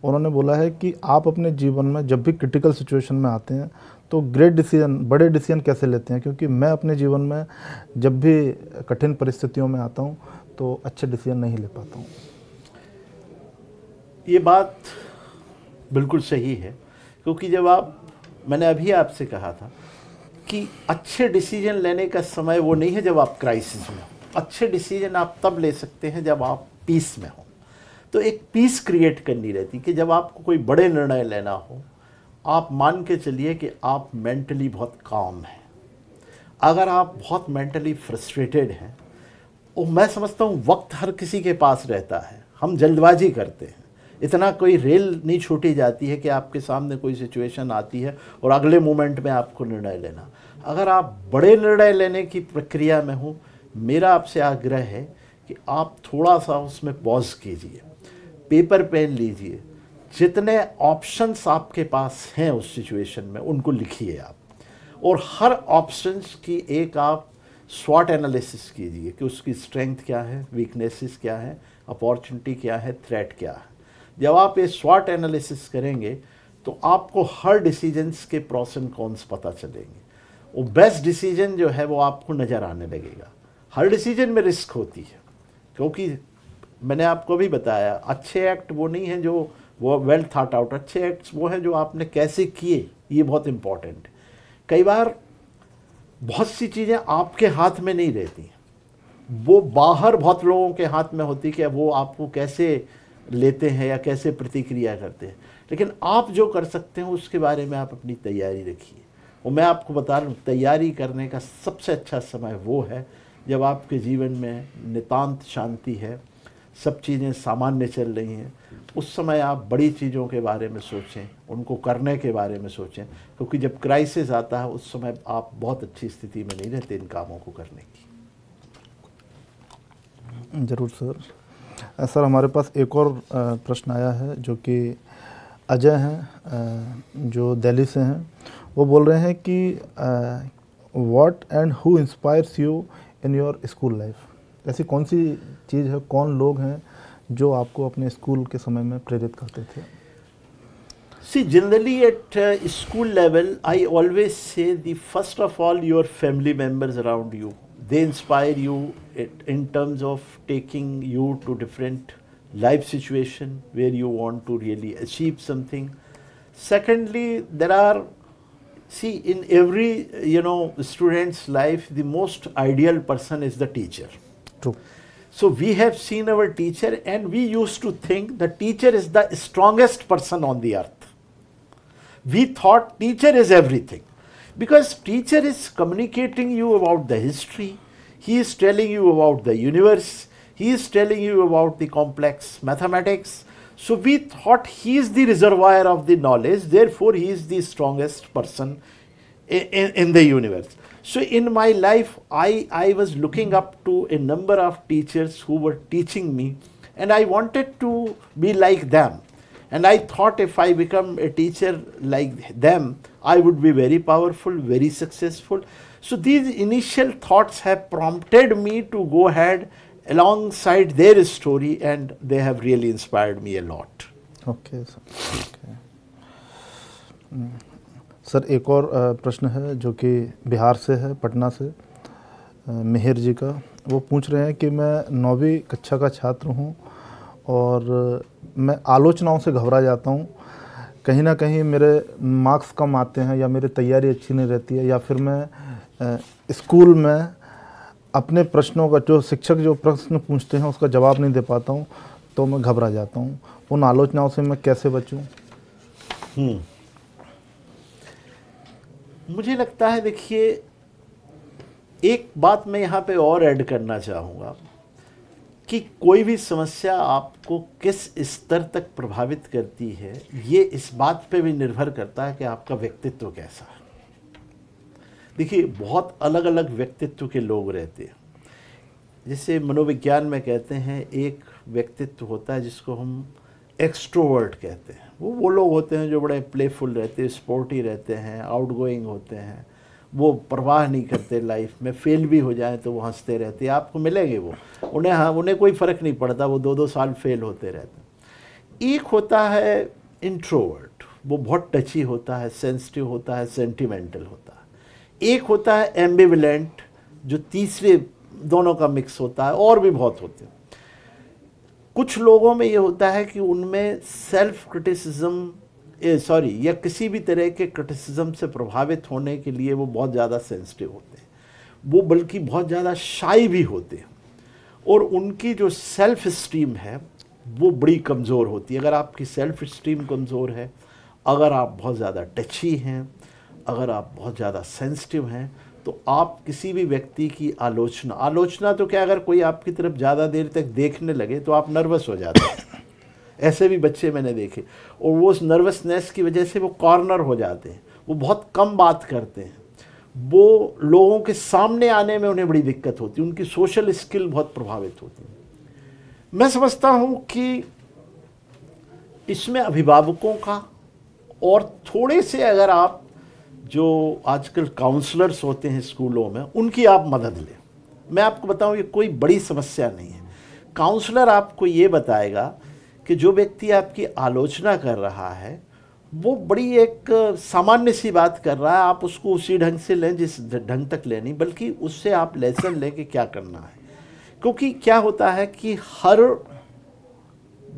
उन्होंने बोला है कि आप अपने जीवन में जब भी क्रिटिकल सिचुएशन में आते हैं तो ग्रेट डिसीजन बड़े डिसीजन कैसे लेते हैं क्योंकि मैं अपने जीवन में जब भी कठिन परिस्थितियों में आता हूँ तो अच्छे डिसीजन नहीं ले पाता हूँ ये बात बिल्कुल सही है क्योंकि जब आप मैंने अभी आपसे कहा था कि अच्छे डिसीजन लेने का समय वो नहीं है जब आप क्राइसिस में हो अच्छे डिसीजन आप तब ले सकते हैं जब आप पीस में हो तो एक पीस क्रिएट करनी रहती कि जब आपको कोई बड़े निर्णय लेना हो आप मान के चलिए कि आप मेंटली बहुत काम हैं अगर आप बहुत मेंटली फ्रस्ट्रेटेड हैं वो मैं समझता हूँ वक्त हर किसी के पास रहता है हम जल्दबाजी करते हैं इतना कोई रेल नहीं छूटी जाती है कि आपके सामने कोई सिचुएशन आती है और अगले मोमेंट में आपको निर्णय लेना अगर आप बड़े निर्णय लेने की प्रक्रिया में हो मेरा आपसे आग्रह है कि आप थोड़ा सा उसमें पॉज कीजिए पेपर पेन लीजिए जितने ऑप्शंस आपके पास हैं उस सिचुएशन में उनको लिखिए आप और हर ऑप्शंस की एक आप स्वॉट एनालिसिस कीजिए कि उसकी स्ट्रेंथ क्या है वीकनेसेस क्या है अपॉर्चुनिटी क्या है थ्रेट क्या है जब आप ये स्वॉट एनालिसिस करेंगे तो आपको हर डिसीजंस के प्रोसन एंड कॉन्स पता चलेंगे वो बेस्ट डिसीजन जो है वो आपको नज़र आने लगेगा हर डिसीजन में रिस्क होती है क्योंकि मैंने आपको भी बताया अच्छे एक्ट वो नहीं हैं जो वो वेल थाट आउट अच्छे एक्ट्स वो हैं जो आपने कैसे किए ये बहुत इम्पॉर्टेंट है कई बार बहुत सी चीज़ें आपके हाथ में नहीं रहती वो बाहर बहुत लोगों के हाथ में होती कि वो आपको कैसे लेते हैं या कैसे प्रतिक्रिया करते हैं लेकिन आप जो कर सकते हैं उसके बारे में आप अपनी तैयारी रखिए और मैं आपको बता रहा हूँ तैयारी करने का सबसे अच्छा समय वो है जब आपके जीवन में नितांत शांति है सब चीज़ें सामान्य चल रही हैं उस समय आप बड़ी चीज़ों के बारे में सोचें उनको करने के बारे में सोचें क्योंकि जब क्राइसिस आता है उस समय आप बहुत अच्छी स्थिति में नहीं रहते इन कामों को करने की ज़रूर सर सर हमारे पास एक और प्रश्न आया है जो कि अजय हैं जो दिल्ली से हैं वो बोल रहे हैं कि what and who inspires you in your school life ऐसी कौन सी चीज़ है कौन लोग हैं जो आपको अपने स्कूल के समय में प्रेरित करते थे see generally at school level I always say first of all your family members around you they inspire you in terms of taking you to different life situation where you want to really achieve something secondly there are see in every you know student's life the most ideal person is the teacher True. So we have seen our teacher and we used to think the teacher is the strongest person on the earth. We thought teacher is everything because teacher is communicating you about the history, he is telling you about the universe, he is telling you about the complex mathematics. So we thought he is the reservoir of the knowledge, therefore he is the strongest person in, in, in the universe. So in my life, I, I was looking up to a number of teachers who were teaching me, and I wanted to be like them. And I thought if I become a teacher like them, I would be very powerful, very successful. So these initial thoughts have prompted me to go ahead alongside their story, and they have really inspired me a lot. Okay. Sir. okay. Mm. Sir एक और प्रश्न है जो कि बिहार से है पटना से मिहिर जी का वो पूछ रहे हैं कि मैं नौवीं कक्षा का छात्र हूँ और मैं आलोचनाओं से घबरा जाता हूँ कहीं ना कहीं मेरे मार्क्स कम आते हैं या मेरी तैयारी अच्छी नहीं रहती है या फिर मैं स्कूल में अपने प्रश्नों का जो शिक्षक जो प्रश्न पूछते हैं उसका जवाब नहीं दे पाता हूँ तो मैं घबरा जाता हूँ उन आलोचनाओं से मैं कैसे बचूँ मुझे लगता है देखिए एक बात मैं यहाँ पे और ऐड करना चाहूँगा कि कोई भी समस्या आपको किस स्तर तक प्रभावित करती है ये इस बात पे भी निर्भर करता है कि आपका व्यक्तित्व कैसा है देखिए बहुत अलग अलग व्यक्तित्व के लोग रहते हैं जैसे मनोविज्ञान में कहते हैं एक व्यक्तित्व होता है जिसको हम एक्स्ट्रोवर्ट कहते हैं वो वो लोग होते हैं जो बड़े प्लेफुल रहते हैं स्पोर्टी रहते हैं आउट गोइंग होते हैं वो परवाह नहीं करते लाइफ में फेल भी हो जाए तो वो हंसते रहते आपको मिलेंगे वो उन्हें हाँ उन्हें कोई फ़र्क नहीं पड़ता वो दो दो साल फेल होते रहते एक होता है इंट्रोवर्ट वो बहुत टची होता है सेंसिटिव होता है सेंटिमेंटल होता है एक होता है एम्बिवलेंट जो तीसरे दोनों का मिक्स होता है और भी बहुत होते हैं कुछ लोगों में ये होता है कि उनमें सेल्फ क्रिटिसिज्म सॉरी या किसी भी तरह के क्रिटिसिज्म से प्रभावित होने के लिए वो बहुत ज़्यादा सेंसिटिव होते हैं वो बल्कि बहुत ज़्यादा शाई भी होते हैं और उनकी जो सेल्फ स्टीम है वो बड़ी कमज़ोर होती है अगर आपकी सेल्फ स्टीम कमज़ोर है अगर आप बहुत ज़्यादा टची हैं अगर आप बहुत ज़्यादा सेंसिटिव हैं तो आप किसी भी व्यक्ति की आलोचना आलोचना तो क्या अगर कोई आपकी तरफ ज़्यादा देर तक देखने लगे तो आप नर्वस हो जाते हैं <coughs> ऐसे भी बच्चे मैंने देखे और वो उस नर्वसनेस की वजह से वो कॉर्नर हो जाते हैं वो बहुत कम बात करते हैं वो लोगों के सामने आने में उन्हें बड़ी दिक्कत होती है उनकी सोशल स्किल बहुत प्रभावित होती है मैं समझता हूँ कि इसमें अभिभावकों का और थोड़े से अगर आप जो आजकल काउंसलर्स होते हैं स्कूलों में उनकी आप मदद लें मैं आपको बताऊं ये कोई बड़ी समस्या नहीं है काउंसलर आपको ये बताएगा कि जो व्यक्ति आपकी आलोचना कर रहा है वो बड़ी एक सामान्य सी बात कर रहा है आप उसको उसी ढंग से लें जिस ढंग तक लेनी बल्कि उससे आप लेसन लें कि क्या करना है क्योंकि क्या होता है कि हर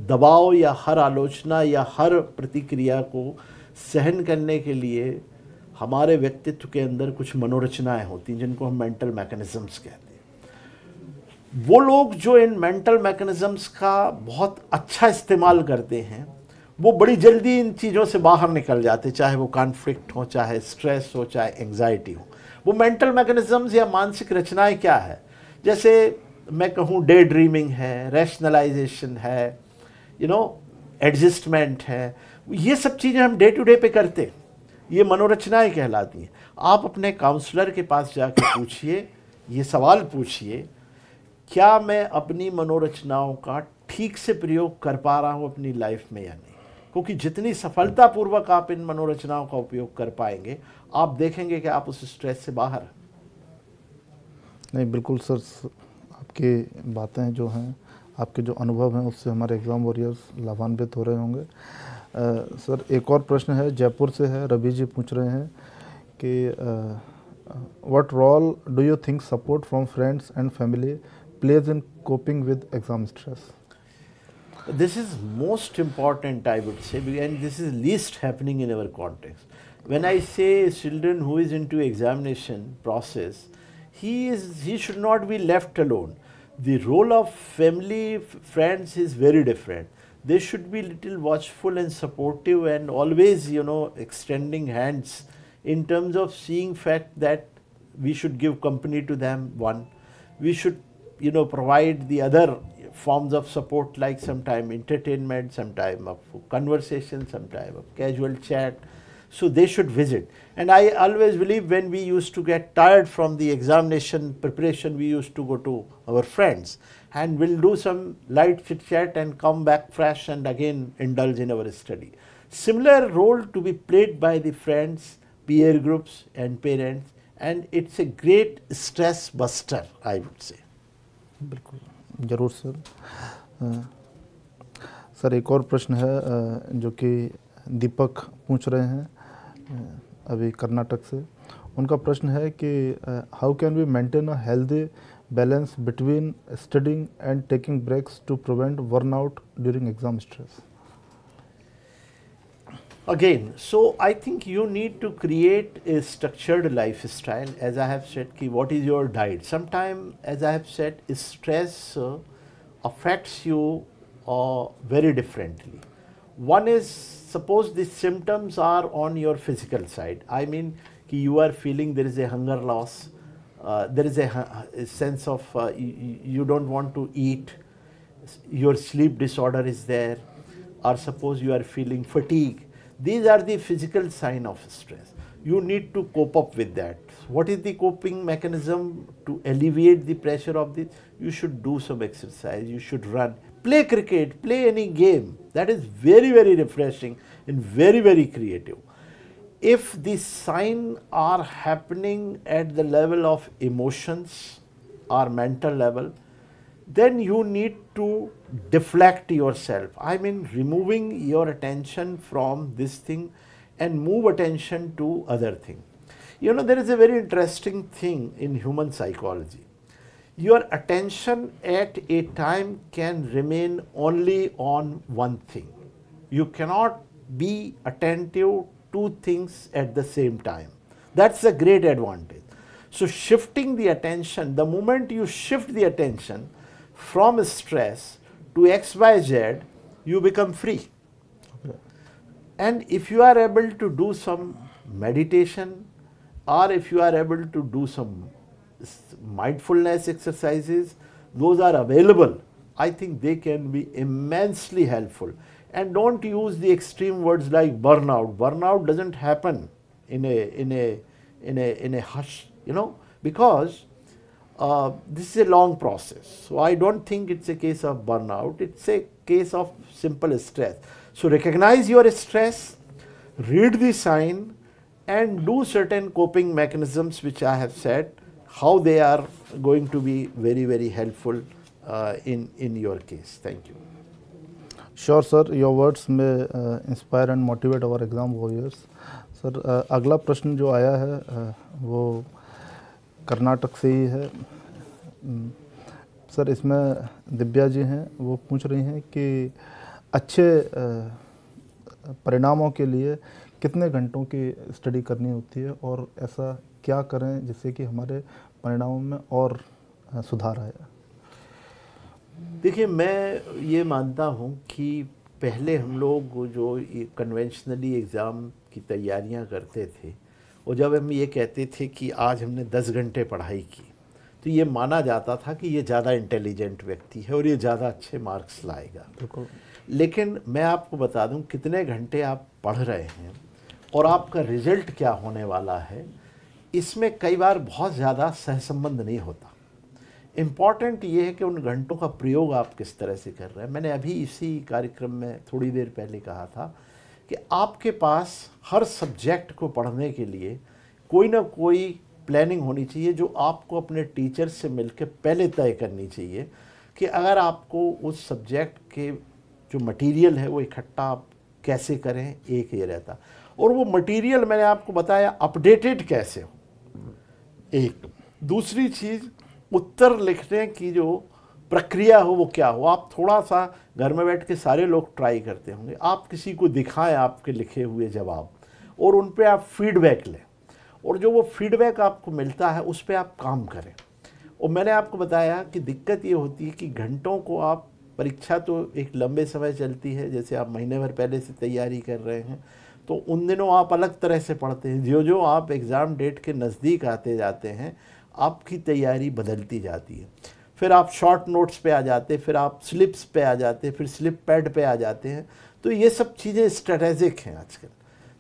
दबाव या हर आलोचना या हर प्रतिक्रिया को सहन करने के लिए हमारे व्यक्तित्व के अंदर कुछ मनोरचनाएं होती हैं जिनको हम मेंटल मैकेनिज़म्स कहते हैं वो लोग जो इन मेंटल मैकेनिज़म्स का बहुत अच्छा इस्तेमाल करते हैं वो बड़ी जल्दी इन चीज़ों से बाहर निकल जाते चाहे वो कॉन्फ्लिक्ट हो चाहे स्ट्रेस हो चाहे एंग्जाइटी हो वो मेंटल मैकेनिज़म्स या मानसिक रचनाएं क्या है जैसे मैं कहूँ डे ड्रीमिंग है रैशनलाइजेशन है यू नो एडजस्टमेंट है ये सब चीज़ें हम डे टू डे पे करते हैं ये मनोरचनाएं कहलाती हैं आप अपने काउंसलर के पास जाकर पूछिए ये सवाल पूछिए क्या मैं अपनी मनोरचनाओं का ठीक से प्रयोग कर पा रहा हूँ अपनी लाइफ में या नहीं क्योंकि जितनी सफलतापूर्वक आप इन मनोरचनाओं का उपयोग कर पाएंगे आप देखेंगे कि आप उस स्ट्रेस से बाहर नहीं बिल्कुल सर आपकी बातें जो हैं आपके जो अनुभव हैं उससे हमारे एग्ज़ाम वॉरियर्स लाभान्वित हो रहे होंगे सर एक और प्रश्न है जयपुर से है रवि जी पूछ रहे हैं कि what role do you think support from friends and family plays in coping with exam stress this is most important type would say this is least happening in our context when I say children who is in to examination process he is he should not be left alone the role of family friends is very different they should be little watchful and supportive and always, you know, extending hands in terms of seeing fact that we should give company to them, one. We should, you know, provide the other forms of support like sometime entertainment, sometime of conversation, sometime of casual chat. So they should visit. And I always believe when we used to get tired from the examination preparation, we used to go to our friends. and we'll do some light chit chat and come back fresh and again indulge in our study. Similar role to be played by the friends, peer groups and parents and it's a great stress buster I would say. बिल्कुल ज़रूर sir आ, sir एक और प्रश्न है जो कि दीपक पूछ रहे हैं अभी कर्नाटक से उनका प्रश्न है कि how can we maintain a healthy balance between studying and taking breaks to prevent burnout during exam stress? Again, so I think you need to create a structured lifestyle as I have said ki what is your diet. Sometimes as I have said stress uh, affects you uh, very differently. One is suppose the symptoms are on your physical side. I mean ki you are feeling there is a hunger loss, uh, there is a, uh, a sense of uh, you, you, don't want to eat, your sleep disorder is there, or suppose you are feeling fatigue. These are the physical sign of stress. You need to cope up with that. What is the coping mechanism to alleviate the pressure of this? You should do some exercise, you should run, play cricket, play any game. That is very, very refreshing and very, very creative if the sign are happening at the level of emotions or mental level, then you need to deflect yourself. I mean, removing your attention from this thing and move attention to other thing. You know, there is a very interesting thing in human psychology. Your attention at a time can remain only on one thing. You cannot be attentive two things at the same time. That's a great advantage. So shifting the attention, the moment you shift the attention from stress to X, Y, Z, you become free. And if you are able to do some meditation or if you are able to do some mindfulness exercises, those are available. I think they can be immensely helpful and don't use the extreme words like burnout. Burnout doesn't happen in a in a in a in a hush, you know, because uh, this is a long process. So I don't think it's a case of burnout. It's a case of simple stress. So recognize your stress, read the sign, and do certain coping mechanisms which I have said how they are going to be very very helpful uh, in in your case. Thank you. Sure sir your words में inspire and motivate our exam warriors sir अगला प्रश्न जो आया है uh, वो कर्नाटक से ही है sir hmm. इसमें दिव्या जी हैं वो पूछ रही हैं कि अच्छे uh, परिणामों के लिए कितने घंटों की स्टडी करनी होती है और ऐसा क्या करें जिससे कि हमारे परिणामों में और uh, सुधार आया देखिए मैं ये मानता हूँ कि पहले हम लोग जो कन्वेंशनली एग्ज़ाम की तैयारियाँ करते थे और जब हम ये कहते थे कि आज हमने दस घंटे पढ़ाई की तो ये माना जाता था कि ये ज़्यादा इंटेलिजेंट व्यक्ति है और ये ज़्यादा अच्छे मार्क्स लाएगा लेकिन मैं आपको बता दूं कितने घंटे आप पढ़ रहे हैं और आपका रिजल्ट क्या होने वाला है इसमें कई बार बहुत ज़्यादा सहसंबंध नहीं होता इम्पॉर्टेंट ये है कि उन घंटों का प्रयोग आप किस तरह से कर रहे हैं मैंने अभी इसी कार्यक्रम में थोड़ी देर पहले कहा था कि आपके पास हर सब्जेक्ट को पढ़ने के लिए कोई ना कोई प्लानिंग होनी चाहिए जो आपको अपने टीचर से मिलकर पहले तय करनी चाहिए कि अगर आपको उस सब्जेक्ट के जो मटेरियल है वो इकट्ठा आप कैसे करें एक ये रहता और वो मटेरियल मैंने आपको बताया अपडेटेड कैसे हो एक दूसरी चीज़ उत्तर लिखने की जो प्रक्रिया हो वो क्या हो आप थोड़ा सा घर में बैठ के सारे लोग ट्राई करते होंगे आप किसी को दिखाएं आपके लिखे हुए जवाब और उन पर आप फीडबैक लें और जो वो फीडबैक आपको मिलता है उस पर आप काम करें और मैंने आपको बताया कि दिक्कत ये होती है कि घंटों को आप परीक्षा तो एक लंबे समय चलती है जैसे आप महीने भर पहले से तैयारी कर रहे हैं तो उन दिनों आप अलग तरह से पढ़ते हैं जो जो आप एग्ज़ाम डेट के नज़दीक आते जाते हैं आपकी तैयारी बदलती जाती है फिर आप शॉर्ट नोट्स पे आ जाते फिर आप स्लिप्स पे आ जाते फिर स्लिप पैड पे आ जाते हैं तो ये सब चीज़ें स्ट्रेटेजिक हैं आजकल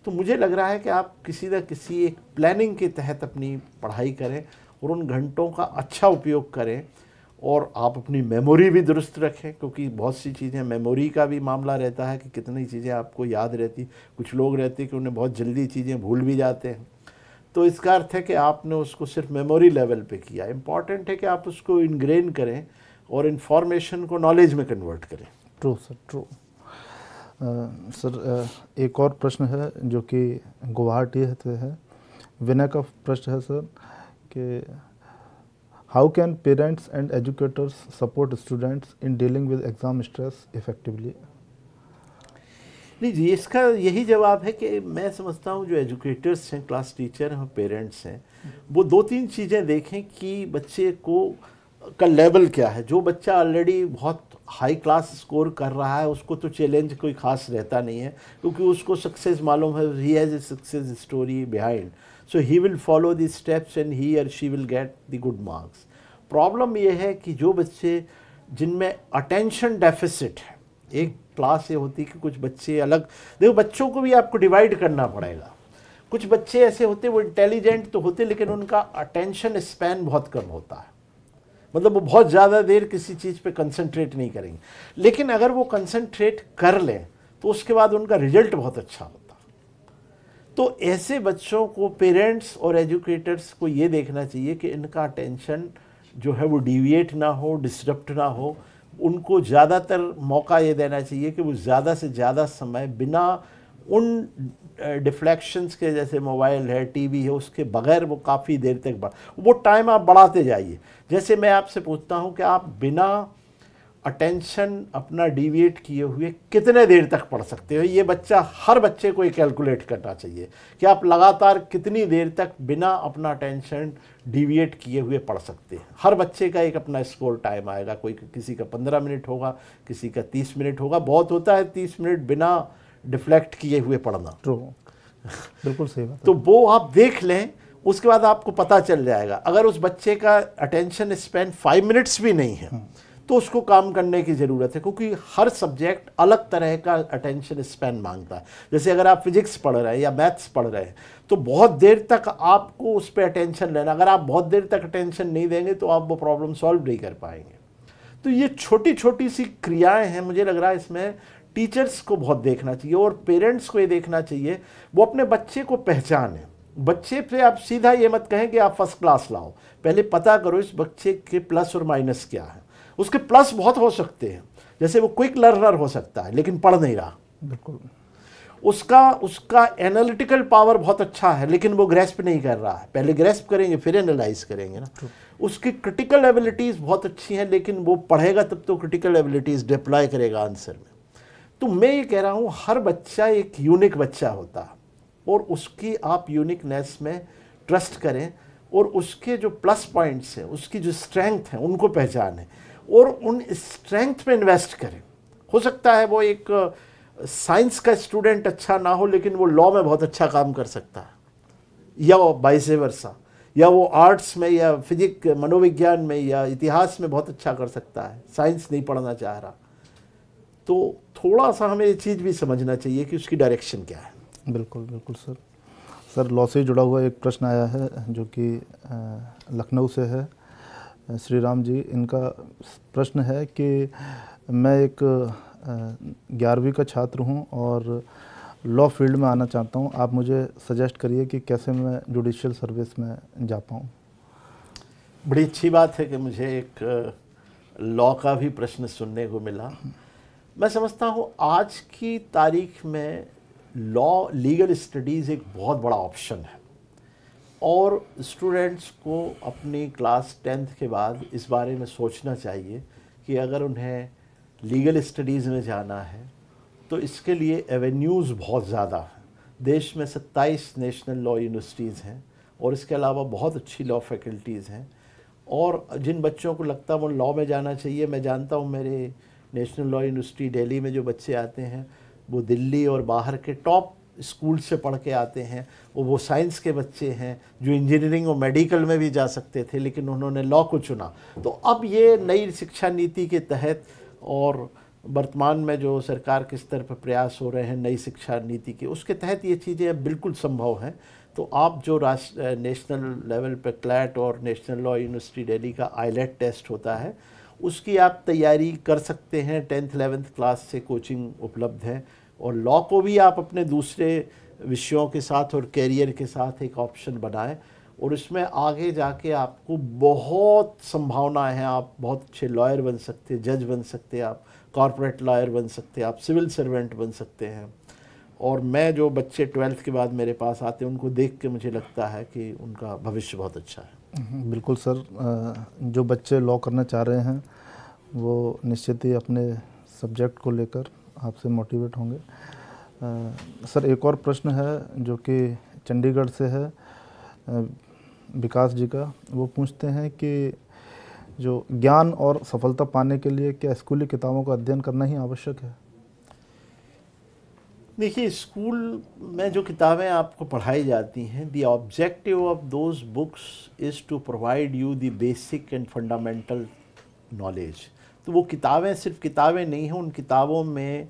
तो मुझे लग रहा है कि आप किसी न किसी एक प्लानिंग के तहत अपनी पढ़ाई करें और उन घंटों का अच्छा उपयोग करें और आप अपनी मेमोरी भी दुरुस्त रखें क्योंकि बहुत सी चीज़ें मेमोरी का भी मामला रहता है कि कितनी चीज़ें आपको याद रहती कुछ लोग रहते कि उन्हें बहुत जल्दी चीज़ें भूल भी जाते हैं तो इसका अर्थ है कि आपने उसको सिर्फ मेमोरी लेवल पे किया इम्पॉर्टेंट है कि आप उसको इनग्रेन करें और इन्फॉर्मेशन को नॉलेज में कन्वर्ट करें ट्रू सर ट्रू सर एक और प्रश्न है जो कि गुवाहाटी से है विनय का प्रश्न है सर कि how can parents and educators support students in dealing with exam stress effectively नहीं जी इसका यही जवाब है कि मैं समझता हूँ जो एजुकेटर्स हैं क्लास टीचर हैं पेरेंट्स हैं वो दो तीन चीज़ें देखें कि बच्चे को का लेवल क्या है जो बच्चा ऑलरेडी बहुत हाई क्लास स्कोर कर रहा है उसको तो चैलेंज कोई खास रहता नहीं है क्योंकि उसको सक्सेस मालूम है he has a success story behind so he will follow the steps and he और she will get the good marks problem यह है कि जो बच्चे जिनमें अटेंशन डेफिसिट है एक क्लास ये होती कि कुछ बच्चे अलग देखो बच्चों को भी आपको डिवाइड करना पड़ेगा कुछ बच्चे ऐसे होते वो इंटेलिजेंट तो होते लेकिन उनका अटेंशन स्पैन बहुत कम होता है मतलब वो बहुत ज़्यादा देर किसी चीज़ पे कंसंट्रेट नहीं करेंगे लेकिन अगर वो कंसंट्रेट कर लें तो उसके बाद उनका रिजल्ट बहुत अच्छा होता तो ऐसे बच्चों को पेरेंट्स और एजुकेटर्स को ये देखना चाहिए कि इनका अटेंशन जो है वो डिविएट ना हो डिस्टर्ब ना हो उनको ज़्यादातर मौका ये देना चाहिए कि वो ज़्यादा से ज़्यादा समय बिना उन डिफ्लेक्शंस के जैसे मोबाइल है टीवी है उसके बगैर वो काफ़ी देर तक बढ़ वो टाइम आप बढ़ाते जाइए जैसे मैं आपसे पूछता हूँ कि आप बिना अटेंशन अपना डिविएट किए हुए कितने देर तक पढ़ सकते हो ये बच्चा हर बच्चे को ये कैलकुलेट करना चाहिए कि आप लगातार कितनी देर तक बिना अपना अटेंशन डिविएट किए हुए पढ़ सकते हैं हर बच्चे का एक अपना स्कोर टाइम आएगा कोई किसी का पंद्रह मिनट होगा किसी का तीस मिनट होगा बहुत होता है तीस मिनट बिना डिफ्लेक्ट किए हुए पढ़ना बिल्कुल सही बात तो वो आप देख लें उसके बाद आपको पता चल जाएगा अगर उस बच्चे का अटेंशन स्पेंड फाइव मिनट्स भी नहीं है हम्म। तो उसको काम करने की ज़रूरत है क्योंकि हर सब्जेक्ट अलग तरह का अटेंशन स्पेन मांगता है जैसे अगर आप फिजिक्स पढ़ रहे हैं या मैथ्स पढ़ रहे हैं तो बहुत देर तक आपको उस पर अटेंशन लेना अगर आप बहुत देर तक अटेंशन नहीं देंगे तो आप वो प्रॉब्लम सॉल्व नहीं कर पाएंगे तो ये छोटी छोटी सी क्रियाएं हैं मुझे लग रहा है इसमें टीचर्स को बहुत देखना चाहिए और पेरेंट्स को ये देखना चाहिए वो अपने बच्चे को पहचानें बच्चे पे आप सीधा ये मत कहें कि आप फर्स्ट क्लास लाओ पहले पता करो इस बच्चे के प्लस और माइनस क्या है उसके प्लस बहुत हो सकते हैं जैसे वो क्विक लर्नर हो सकता है लेकिन पढ़ नहीं रहा बिल्कुल उसका उसका एनालिटिकल पावर बहुत अच्छा है लेकिन वो ग्रेस्प नहीं कर रहा है पहले ग्रेस्प करेंगे फिर एनालाइज करेंगे ना उसकी क्रिटिकल एबिलिटीज़ बहुत अच्छी हैं लेकिन वो पढ़ेगा तब तो क्रिटिकल एबिलिटीज़ डिप्लॉय करेगा आंसर में तो मैं ये कह रहा हूँ हर बच्चा एक यूनिक बच्चा होता है और उसकी आप यूनिकनेस में ट्रस्ट करें और उसके जो प्लस पॉइंट्स हैं उसकी जो स्ट्रेंथ हैं उनको पहचानें और उन स्ट्रेंथ में इन्वेस्ट करें हो सकता है वो एक साइंस का स्टूडेंट अच्छा ना हो लेकिन वो लॉ में बहुत अच्छा काम कर सकता है या वो वर्षा या वो आर्ट्स में या फिजिक मनोविज्ञान में या इतिहास में बहुत अच्छा कर सकता है साइंस नहीं पढ़ना चाह रहा तो थोड़ा सा हमें ये चीज़ भी समझना चाहिए कि उसकी डायरेक्शन क्या है बिल्कुल बिल्कुल सर सर लॉ से जुड़ा हुआ एक प्रश्न आया है जो कि लखनऊ से है श्री राम जी इनका प्रश्न है कि मैं एक ग्यारहवीं का छात्र हूं और लॉ फील्ड में आना चाहता हूं आप मुझे सजेस्ट करिए कि कैसे मैं जुडिशियल सर्विस में जा पाऊं बड़ी अच्छी बात है कि मुझे एक लॉ का भी प्रश्न सुनने को मिला मैं समझता हूँ आज की तारीख में लॉ लीगल स्टडीज़ एक बहुत बड़ा ऑप्शन है और स्टूडेंट्स को अपनी क्लास टेंथ के बाद इस बारे में सोचना चाहिए कि अगर उन्हें लीगल स्टडीज़ में जाना है तो इसके लिए एवेन्यूज़ बहुत ज़्यादा हैं देश में 27 नेशनल लॉ यूनिवर्सिटीज़ हैं और इसके अलावा बहुत अच्छी लॉ फैकल्टीज़ हैं और जिन बच्चों को लगता है वो लॉ में जाना चाहिए मैं जानता हूँ मेरे नेशनल लॉ यूनिवर्सिटी दिल्ली में जो बच्चे आते हैं वो दिल्ली और बाहर के टॉप स्कूल से पढ़ के आते हैं वो वो साइंस के बच्चे हैं जो इंजीनियरिंग और मेडिकल में भी जा सकते थे लेकिन उन्होंने लॉ को चुना तो अब ये नई शिक्षा नीति के तहत और वर्तमान में जो सरकार के स्तर पर प्रयास हो रहे हैं नई शिक्षा नीति के उसके तहत ये चीज़ें अब बिल्कुल संभव हैं तो आप जो राष्ट्र नेशनल लेवल पर क्लैट और नेशनल लॉ यूनिवर्सिटी डेली का आईलेट टेस्ट होता है उसकी आप तैयारी कर सकते हैं टेंथ एलेवेंथ क्लास से कोचिंग उपलब्ध है और लॉ को भी आप अपने दूसरे विषयों के साथ और कैरियर के साथ एक ऑप्शन बनाएं और इसमें आगे जाके आपको बहुत संभावनाएं हैं आप बहुत अच्छे लॉयर बन सकते हैं जज बन सकते हैं आप कॉरपोरेट लॉयर बन सकते हैं आप सिविल सर्वेंट बन सकते हैं और मैं जो बच्चे ट्वेल्थ के बाद मेरे पास आते हैं उनको देख के मुझे लगता है कि उनका भविष्य बहुत अच्छा है हम्म, बिल्कुल सर जो बच्चे लॉ करना चाह रहे हैं वो निश्चित ही अपने सब्जेक्ट को लेकर आपसे मोटिवेट होंगे आ, सर एक और प्रश्न है जो कि चंडीगढ़ से है विकास जी का वो पूछते हैं कि जो ज्ञान और सफलता पाने के लिए क्या स्कूली किताबों का अध्ययन करना ही आवश्यक है देखिए स्कूल में जो किताबें आपको पढ़ाई जाती हैं the objective of those books is to provide you the basic and fundamental knowledge तो वो किताबें सिर्फ किताबें नहीं हैं उन किताबों में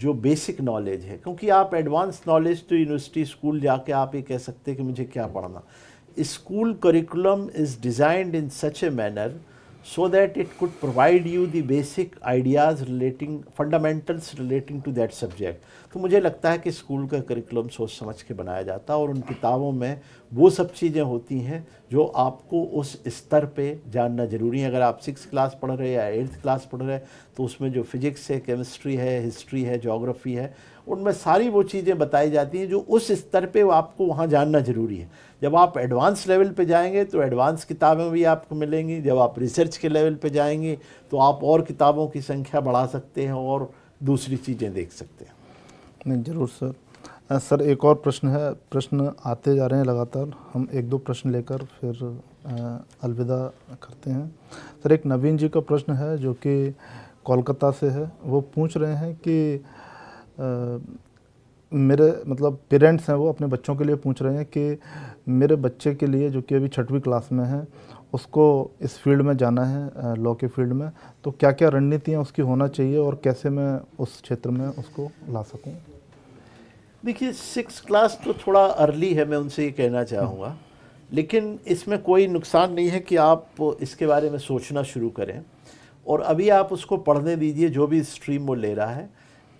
जो बेसिक नॉलेज है क्योंकि आप एडवांस नॉलेज तो यूनिवर्सिटी स्कूल जाके आप ये कह सकते हैं कि मुझे क्या पढ़ना school curriculum is designed in such a manner so that it could provide you the basic ideas relating fundamentals relating to that subject तो मुझे लगता है कि स्कूल का करिकुलम सोच समझ के बनाया जाता है और उन किताबों में वो सब चीज़ें होती हैं जो आपको उस स्तर पे जानना ज़रूरी है अगर आप सिक्स क्लास पढ़ रहे हैं या एट्थ क्लास पढ़ रहे हैं तो उसमें जो फिज़िक्स है केमिस्ट्री है हिस्ट्री है जोग्राफ़ी है उनमें सारी वो चीज़ें बताई जाती हैं जो उस स्तर पर आपको वहाँ जानना ज़रूरी है जब आप एडवांस लेवल पे जाएंगे तो एडवांस किताबें भी आपको मिलेंगी जब आप रिसर्च के लेवल पे जाएंगे तो आप और किताबों की संख्या बढ़ा सकते हैं और दूसरी चीज़ें देख सकते हैं नहीं जरूर सर सर एक और प्रश्न है प्रश्न आते जा रहे हैं लगातार हम एक दो प्रश्न लेकर फिर अलविदा करते हैं सर एक नवीन जी का प्रश्न है जो कि कोलकाता से है वो पूछ रहे हैं कि आ, मेरे मतलब पेरेंट्स हैं वो अपने बच्चों के लिए पूछ रहे हैं कि मेरे बच्चे के लिए जो कि अभी छठवीं क्लास में है उसको इस फील्ड में जाना है लॉ के फील्ड में तो क्या क्या रणनीतियाँ उसकी होना चाहिए और कैसे मैं उस क्षेत्र में उसको ला सकूँ देखिए सिक्स क्लास तो थोड़ा अर्ली है मैं उनसे ये कहना चाहूँगा लेकिन इसमें कोई नुकसान नहीं है कि आप इसके बारे में सोचना शुरू करें और अभी आप उसको पढ़ने दीजिए जो भी स्ट्रीम वो ले रहा है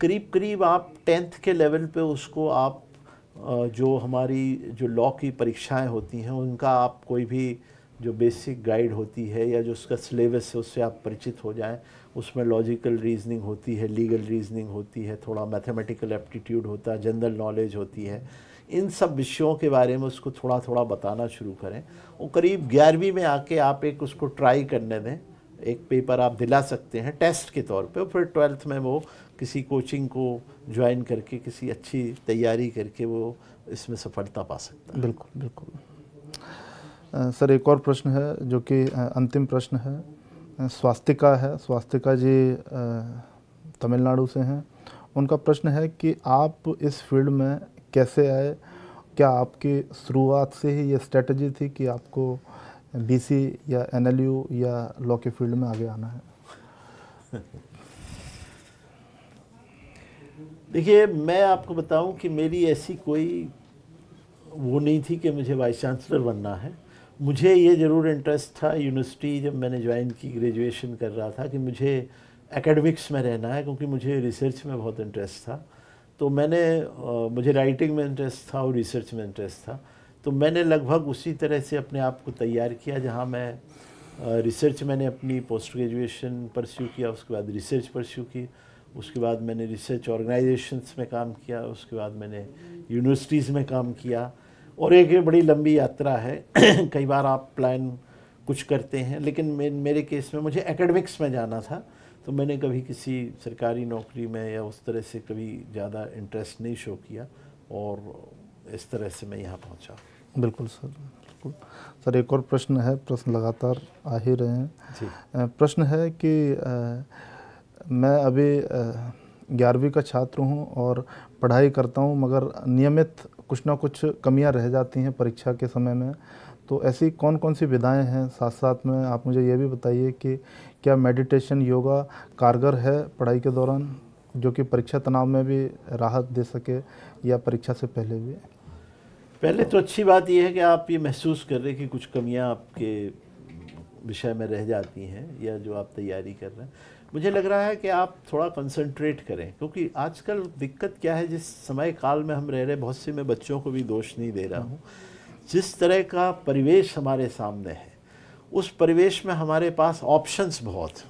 करीब करीब आप टेंथ के लेवल पे उसको आप जो हमारी जो लॉ की परीक्षाएं होती हैं उनका आप कोई भी जो बेसिक गाइड होती है या जो उसका सिलेबस है उससे आप परिचित हो जाएं उसमें लॉजिकल रीजनिंग होती है लीगल रीजनिंग होती है थोड़ा मैथमेटिकल एप्टीट्यूड होता है जनरल नॉलेज होती है इन सब विषयों के बारे में उसको थोड़ा थोड़ा बताना शुरू करें वो करीब ग्यारहवीं में आके आप एक उसको ट्राई करने दें एक पेपर आप दिला सकते हैं टेस्ट के तौर पर फिर ट्वेल्थ में वो किसी कोचिंग को ज्वाइन करके किसी अच्छी तैयारी करके वो इसमें सफलता पा सकता है बिल्कुल बिल्कुल सर एक और प्रश्न है जो कि अंतिम प्रश्न है स्वास्तिका है स्वास्तिका जी तमिलनाडु से हैं उनका प्रश्न है कि आप इस फील्ड में कैसे आए क्या आपकी शुरुआत से ही ये स्ट्रेटजी थी कि आपको बीसी या एनएलयू या लॉ के फील्ड में आगे आना है देखिए मैं आपको बताऊं कि मेरी ऐसी कोई वो नहीं थी कि मुझे वाइस चांसलर बनना है मुझे ये ज़रूर इंटरेस्ट था यूनिवर्सिटी जब मैंने ज्वाइन की ग्रेजुएशन कर रहा था कि मुझे एकेडमिक्स में रहना है क्योंकि मुझे रिसर्च में बहुत इंटरेस्ट था तो मैंने मुझे राइटिंग में इंटरेस्ट था और रिसर्च में इंटरेस्ट था तो मैंने लगभग उसी तरह से अपने आप को तैयार किया जहाँ मैं रिसर्च मैंने अपनी पोस्ट ग्रेजुएशन परस्यू किया उसके बाद रिसर्च परस्यू की उसके बाद मैंने रिसर्च ऑर्गेनाइजेशंस में काम किया उसके बाद मैंने यूनिवर्सिटीज़ में काम किया और एक बड़ी लंबी यात्रा है <clears throat> कई बार आप प्लान कुछ करते हैं लेकिन मे, मेरे केस में मुझे एकेडमिक्स में जाना था तो मैंने कभी किसी सरकारी नौकरी में या उस तरह से कभी ज़्यादा इंटरेस्ट नहीं शो किया और इस तरह से मैं यहाँ पहुँचा बिल्कुल सर बिल्कुल सर एक और प्रश्न है प्रश्न लगातार आ ही रहे हैं प्रश्न है कि आ, मैं अभी ग्यारहवीं का छात्र हूँ और पढ़ाई करता हूँ मगर नियमित कुछ ना कुछ कमियां रह जाती हैं परीक्षा के समय में तो ऐसी कौन कौन सी विधाएं हैं साथ साथ में आप मुझे ये भी बताइए कि क्या मेडिटेशन योगा कारगर है पढ़ाई के दौरान जो कि परीक्षा तनाव में भी राहत दे सके या परीक्षा से पहले भी पहले तो अच्छी बात यह है कि आप ये महसूस कर रहे हैं कि कुछ कमियां आपके विषय में रह जाती हैं या जो आप तैयारी कर रहे हैं मुझे लग रहा है कि आप थोड़ा कंसंट्रेट करें क्योंकि आजकल दिक्कत क्या है जिस समय काल में हम रह रहे बहुत से मैं बच्चों को भी दोष नहीं दे रहा हूँ जिस तरह का परिवेश हमारे सामने है उस परिवेश में हमारे पास ऑप्शंस बहुत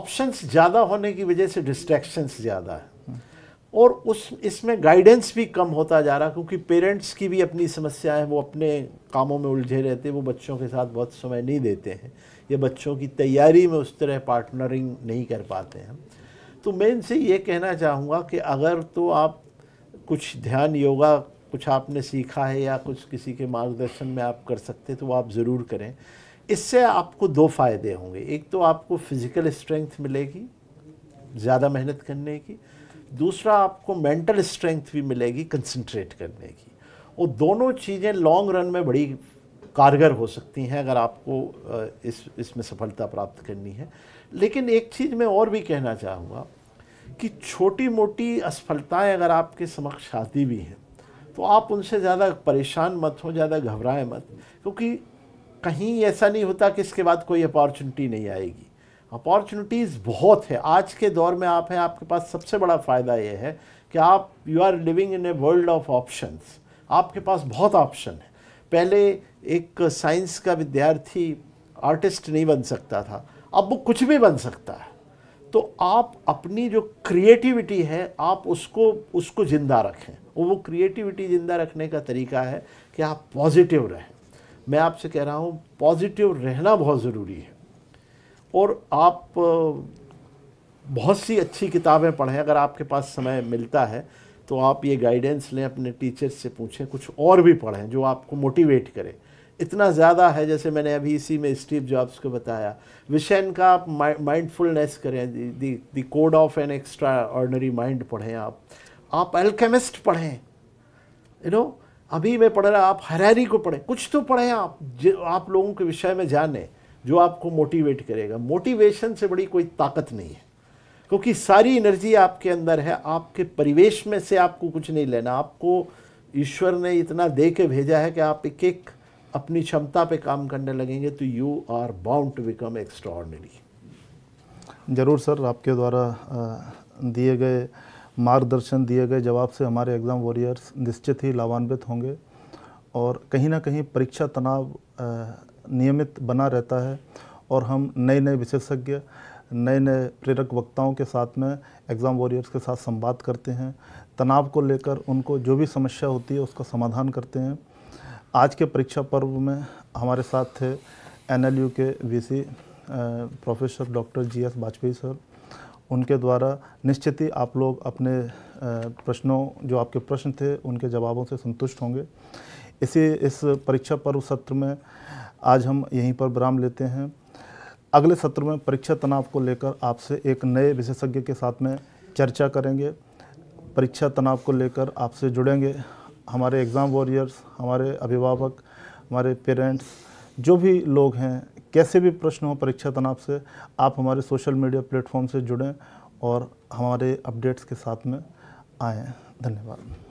ऑप्शंस ज़्यादा होने की वजह से डिस्ट्रैक्शंस ज़्यादा है और उस इसमें गाइडेंस भी कम होता जा रहा क्योंकि पेरेंट्स की भी अपनी समस्याएं वो अपने कामों में उलझे रहते हैं वो बच्चों के साथ बहुत समय नहीं देते हैं या बच्चों की तैयारी में उस तरह पार्टनरिंग नहीं कर पाते हैं तो मैं इनसे ये कहना चाहूँगा कि अगर तो आप कुछ ध्यान योगा कुछ आपने सीखा है या कुछ किसी के मार्गदर्शन में आप कर सकते तो आप ज़रूर करें इससे आपको दो फ़ायदे होंगे एक तो आपको फिज़िकल स्ट्रेंथ मिलेगी ज़्यादा मेहनत करने की दूसरा आपको मेंटल स्ट्रेंथ भी मिलेगी कंसंट्रेट करने की वो दोनों चीज़ें लॉन्ग रन में बड़ी कारगर हो सकती हैं अगर आपको इस इसमें सफलता प्राप्त करनी है लेकिन एक चीज़ मैं और भी कहना चाहूँगा कि छोटी मोटी असफलताएं अगर आपके समक्ष आती भी हैं तो आप उनसे ज़्यादा परेशान मत हो ज़्यादा घबराएं मत क्योंकि कहीं ऐसा नहीं होता कि इसके बाद कोई अपॉर्चुनिटी नहीं आएगी अपॉर्चुनिटीज़ बहुत है आज के दौर में आप हैं आपके पास सबसे बड़ा फ़ायदा यह है कि आप you are living in a world of options आपके पास बहुत ऑप्शन है पहले एक साइंस का विद्यार्थी आर्टिस्ट नहीं बन सकता था अब वो कुछ भी बन सकता है तो आप अपनी जो क्रिएटिविटी है आप उसको उसको ज़िंदा रखें वो क्रिएटिविटी ज़िंदा रखने का तरीका है कि आप पॉजिटिव रहें मैं आपसे कह रहा हूँ पॉजिटिव रहना बहुत ज़रूरी है और आप बहुत सी अच्छी किताबें पढ़ें अगर आपके पास समय मिलता है तो आप ये गाइडेंस लें अपने टीचर्स से पूछें कुछ और भी पढ़ें जो आपको मोटिवेट करें इतना ज़्यादा है जैसे मैंने अभी इसी में स्टीव जॉब्स को बताया विषय का आप माइंडफुलनेस करें the code of an extraordinary mind पढ़ें आप आप एल्केमिस्ट पढ़ें यू नो अभी मैं पढ़ रहा आप हरारी को पढ़ें कुछ तो पढ़ें आप आप लोगों के विषय में जानें जो आपको मोटिवेट करेगा मोटिवेशन से बड़ी कोई ताकत नहीं है क्योंकि सारी एनर्जी आपके अंदर है आपके परिवेश में से आपको कुछ नहीं लेना आपको ईश्वर ने इतना दे के भेजा है कि आप एक एक अपनी क्षमता पे काम करने लगेंगे तो you are bound to become extraordinary ज़रूर सर आपके द्वारा दिए गए मार्गदर्शन दिए गए जवाब से हमारे एग्ज़ाम वॉरियर्स निश्चित ही लाभान्वित होंगे और कहीं ना कहीं परीक्षा तनाव नियमित बना रहता है और हम नए नए विशेषज्ञ नए नए प्रेरक वक्ताओं के साथ में एग्ज़ाम वॉरियर्स के साथ संवाद करते हैं तनाव को लेकर उनको जो भी समस्या होती है उसका समाधान करते हैं आज के परीक्षा पर्व में हमारे साथ थे एनएलयू के VC professor doctor G S Vajpayee sir उनके द्वारा निश्चित ही आप लोग अपने प्रश्नों जो आपके प्रश्न थे उनके जवाबों से संतुष्ट होंगे इसी इस परीक्षा पर्व सत्र में आज हम यहीं पर विराम लेते हैं अगले सत्र में परीक्षा तनाव को लेकर आपसे एक नए विशेषज्ञ के साथ में चर्चा करेंगे परीक्षा तनाव को लेकर आपसे जुड़ेंगे हमारे एग्ज़ाम वॉरियर्स हमारे अभिभावक हमारे पेरेंट्स जो भी लोग हैं कैसे भी प्रश्न हो परीक्षा तनाव से आप हमारे सोशल मीडिया प्लेटफॉर्म से जुड़ें और हमारे अपडेट्स के साथ में आएँ धन्यवाद